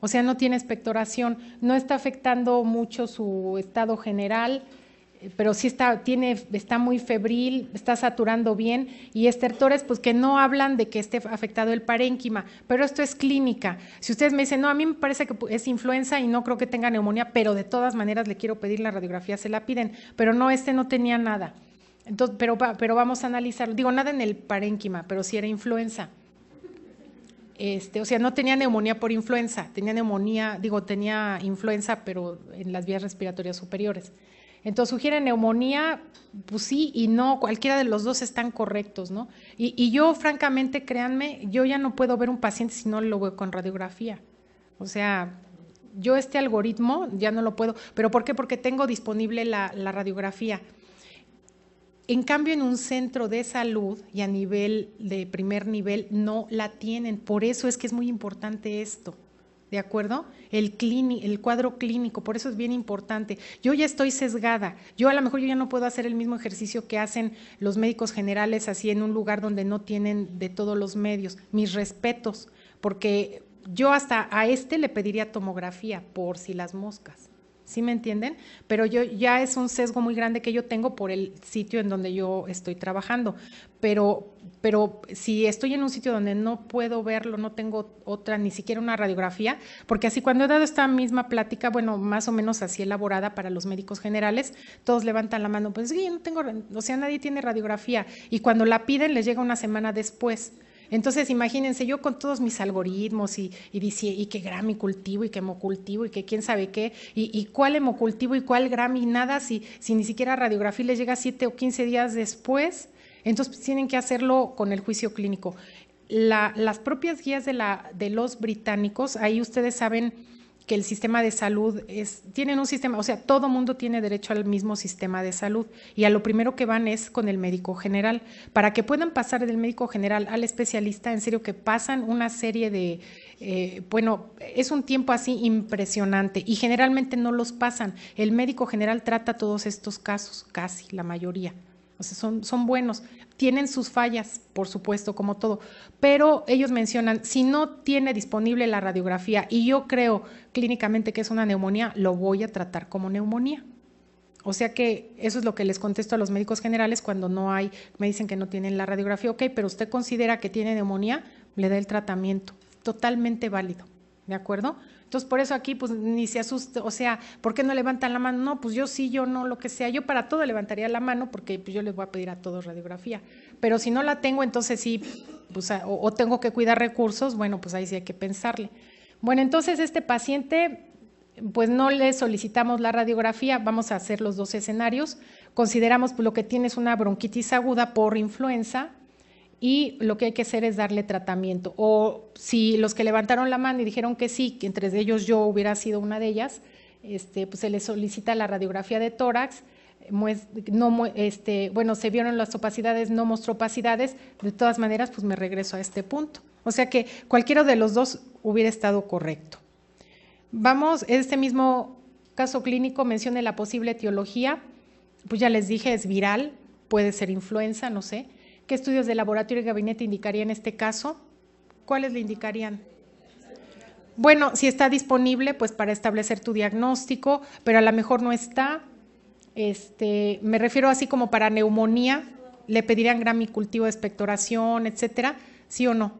O sea, no tiene expectoración, no está afectando mucho su estado general, pero sí está, tiene, está muy febril, está saturando bien, y estertores, pues que no hablan de que esté afectado el parénquima, pero esto es clínica. Si ustedes me dicen, no, a mí me parece que es influenza y no creo que tenga neumonía, pero de todas maneras le quiero pedir la radiografía, se la piden, pero no, este no tenía nada. pero, pero vamos a analizarlo. Digo, nada en el parénquima, pero sí era influenza. Este, o sea, no tenía neumonía por influenza, tenía neumonía, digo, tenía influenza, pero en las vías respiratorias superiores. Entonces, sugiere neumonía, pues sí y no, cualquiera de los dos están correctos, ¿no? Y, yo, francamente, créanme, yo ya no puedo ver un paciente si no lo veo con radiografía. O sea, yo este algoritmo ya no lo puedo, pero ¿por qué? Porque tengo disponible la radiografía. En cambio, en un centro de salud y a nivel de primer nivel no la tienen. Por eso es que es muy importante esto. ¿De acuerdo? El, cuadro clínico, por eso es bien importante. Yo ya estoy sesgada. Yo a lo mejor ya no puedo hacer el mismo ejercicio que hacen los médicos generales así en un lugar donde no tienen de todos los medios. Mis respetos, porque yo hasta a este le pediría tomografía por si las moscas. ¿sí me entienden? Pero yo ya es un sesgo muy grande que yo tengo por el sitio en donde yo estoy trabajando, pero pero si estoy en un sitio donde no puedo verlo, no tengo otra, ni siquiera una radiografía, porque así cuando he dado esta misma plática, bueno, más o menos así elaborada para los médicos generales, todos levantan la mano, pues sí, no tengo, o sea, nadie tiene radiografía, y cuando la piden les llega una semana después. Entonces, imagínense, yo con todos mis algoritmos y, y que Grammy cultivo y que hemocultivo y que quién sabe qué, y, cuál hemocultivo y cuál Grammy, nada, si, ni siquiera radiografía les llega 7 o 15 días después, entonces pues, tienen que hacerlo con el juicio clínico. las propias guías de, la, de los británicos, ahí ustedes saben que el sistema de salud es, tienen un sistema, o sea, todo mundo tiene derecho al mismo sistema de salud y a lo primero que van es con el médico general. Para que puedan pasar del médico general al especialista, en serio que pasan una serie de, eh, bueno, es un tiempo así impresionante y generalmente no los pasan. El médico general trata todos estos casos, casi la mayoría. O sea, son, buenos. Tienen sus fallas, por supuesto, como todo. Pero ellos mencionan, si no tiene disponible la radiografía y yo creo clínicamente que es una neumonía, lo voy a tratar como neumonía. O sea que eso es lo que les contesto a los médicos generales cuando no hay, me dicen que no tienen la radiografía, ok, pero usted considera que tiene neumonía, le da el tratamiento. Totalmente válido, ¿de acuerdo? Entonces, por eso aquí, pues ni se asusta, o sea, ¿por qué no levantan la mano? No, pues yo sí, yo no, lo que sea. Yo para todo levantaría la mano porque pues, yo les voy a pedir a todos radiografía. Pero si no la tengo, entonces sí, pues, o, tengo que cuidar recursos, bueno, pues ahí sí hay que pensarle. Bueno, entonces este paciente, pues no le solicitamos la radiografía, vamos a hacer los dos escenarios. Consideramos pues, lo que tiene es una bronquitis aguda por influenza, y lo que hay que hacer es darle tratamiento. O si los que levantaron la mano y dijeron que sí, que entre ellos yo hubiera sido una de ellas, este, pues se les solicita la radiografía de tórax. Este, bueno, se vieron las opacidades, no mostró opacidades. De todas maneras, pues me regreso a este punto. O sea que cualquiera de los dos hubiera estado correcto. Vamos, este mismo caso clínico mencioné la posible etiología. Pues ya les dije, es viral, puede ser influenza, no sé ¿Qué estudios de laboratorio y gabinete indicaría en este caso? ¿Cuáles le indicarían? Bueno, si está disponible, pues para establecer tu diagnóstico, pero a lo mejor no está. Este, me refiero así como para neumonía, le pedirían gramicultivo de expectoración, etcétera, ¿sí o no?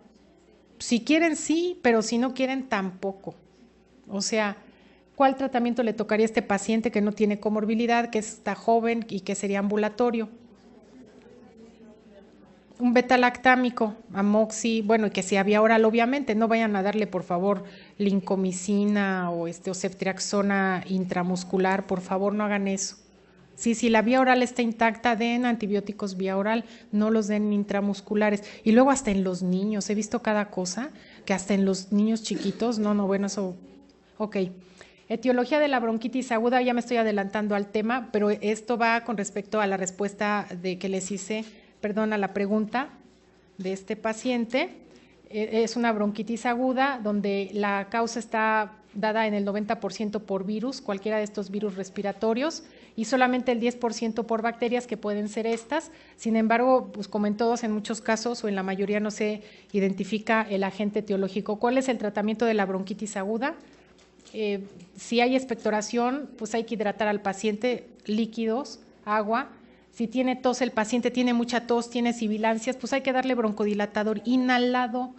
Si quieren, sí, pero si no quieren, tampoco. O sea, ¿cuál tratamiento le tocaría a este paciente que no tiene comorbilidad, que está joven y que sería ambulatorio? un beta-lactámico, amoxi, bueno, y que si había oral, obviamente, no vayan a darle, por favor, lincomicina o, este, o ceftriaxona intramuscular, por favor, no hagan eso. Sí, si la vía oral está intacta, den antibióticos vía oral, no los den intramusculares. Y luego hasta en los niños, he visto cada cosa, que hasta en los niños chiquitos, no, no, bueno, eso, ok. Etiología de la bronquitis aguda, ya me estoy adelantando al tema, pero esto va con respecto a la respuesta de que les hice perdona la pregunta de este paciente. E, es una bronquitis aguda donde la causa está dada en el 90% por virus, cualquiera de estos virus respiratorios, y solamente el 10% por bacterias que pueden ser estas. Sin embargo, pues como en todos, en muchos casos o en la mayoría no se identifica el agente etiológico. ¿Cuál es el tratamiento de la bronquitis aguda? Eh, si hay expectoración, pues hay que hidratar al paciente líquidos, agua, si tiene tos, el paciente tiene mucha tos, tiene sibilancias, pues hay que darle broncodilatador inhalado.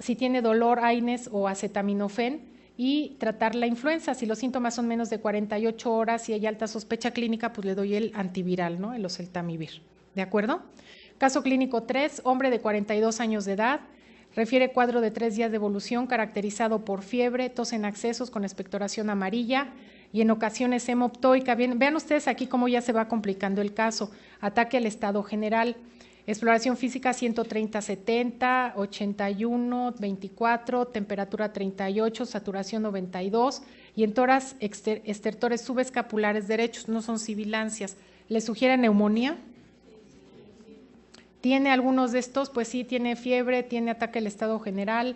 Si tiene dolor, AINES o acetaminofén y tratar la influenza. Si los síntomas son menos de 48 horas y hay alta sospecha clínica, pues le doy el antiviral, ¿no? El oseltamivir. ¿De acuerdo? Caso clínico 3, hombre de 42 años de edad, Refiere cuadro de tres días de evolución caracterizado por fiebre, tos en accesos con expectoración amarilla, y en ocasiones hemoptoica. vean ustedes aquí cómo ya se va complicando el caso. Ataque al estado general. Exploración física 130, 70, 81, 24, temperatura 38, saturación 92 y en toras estertores subescapulares derechos, no son sibilancias. ¿Le sugiere neumonía? ¿Tiene algunos de estos? Pues sí, tiene fiebre, tiene ataque al estado general,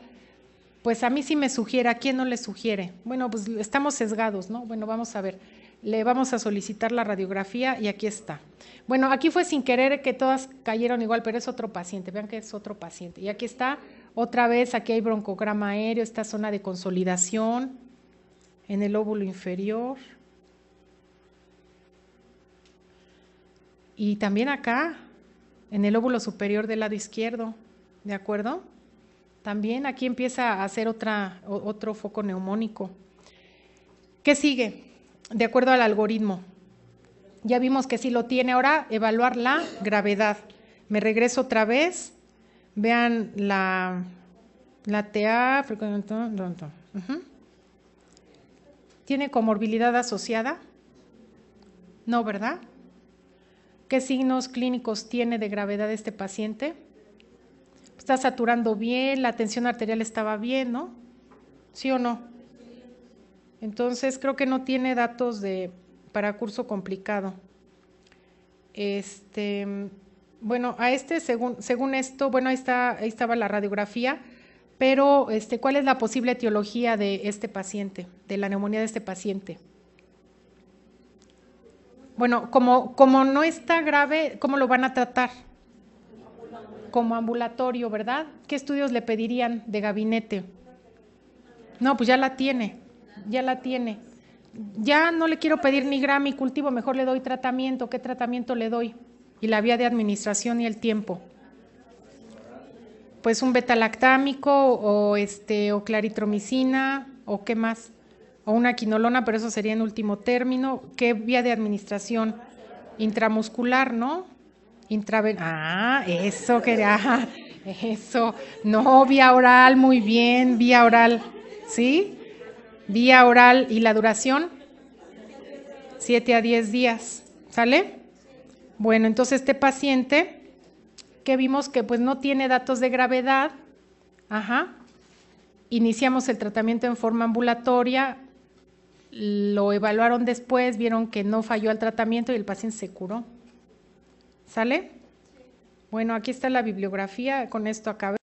pues a mí sí me sugiere, ¿a quién no le sugiere? Bueno, pues estamos sesgados, ¿no? Bueno, vamos a ver, le vamos a solicitar la radiografía y aquí está. Bueno, aquí fue sin querer que todas cayeron igual, pero es otro paciente, vean que es otro paciente. Y aquí está, otra vez, aquí hay broncograma aéreo, esta zona de consolidación en el óvulo inferior. Y también acá, en el óvulo superior del lado izquierdo, ¿de acuerdo? también aquí empieza a hacer otro foco neumónico. ¿Qué sigue? De acuerdo al algoritmo. Ya vimos que sí lo tiene. Ahora evaluar la gravedad. Me regreso otra vez. Vean la, la TA. ¿Tiene comorbilidad asociada? No, ¿verdad? ¿Qué signos clínicos tiene de gravedad este paciente? está saturando bien, la tensión arterial estaba bien, ¿no? ¿Sí o no? Entonces creo que no tiene datos de para curso complicado. Este, bueno, a este según, según esto, bueno, ahí está, ahí estaba la radiografía, pero este, ¿cuál es la posible etiología de este paciente, de la neumonía de este paciente? Bueno, como, como no está grave, ¿cómo lo van a tratar? como ambulatorio, ¿verdad? ¿Qué estudios le pedirían de gabinete? No, pues ya la tiene, ya la tiene. Ya no le quiero pedir ni ni cultivo, mejor le doy tratamiento. ¿Qué tratamiento le doy? Y la vía de administración y el tiempo. Pues un betalactámico o este o claritromicina o qué más o una quinolona, pero eso sería en último término. ¿Qué vía de administración? Intramuscular, ¿no? Ah, eso que (laughs) Eso. No, vía oral, muy bien, vía oral. ¿Sí? Vía oral y la duración. 7 a 10 días. ¿Sale? Bueno, entonces este paciente que vimos que pues no tiene datos de gravedad, ajá, iniciamos el tratamiento en forma ambulatoria, lo evaluaron después, vieron que no falló al tratamiento y el paciente se curó. ¿Sale? Bueno, aquí está la bibliografía, con esto acabé.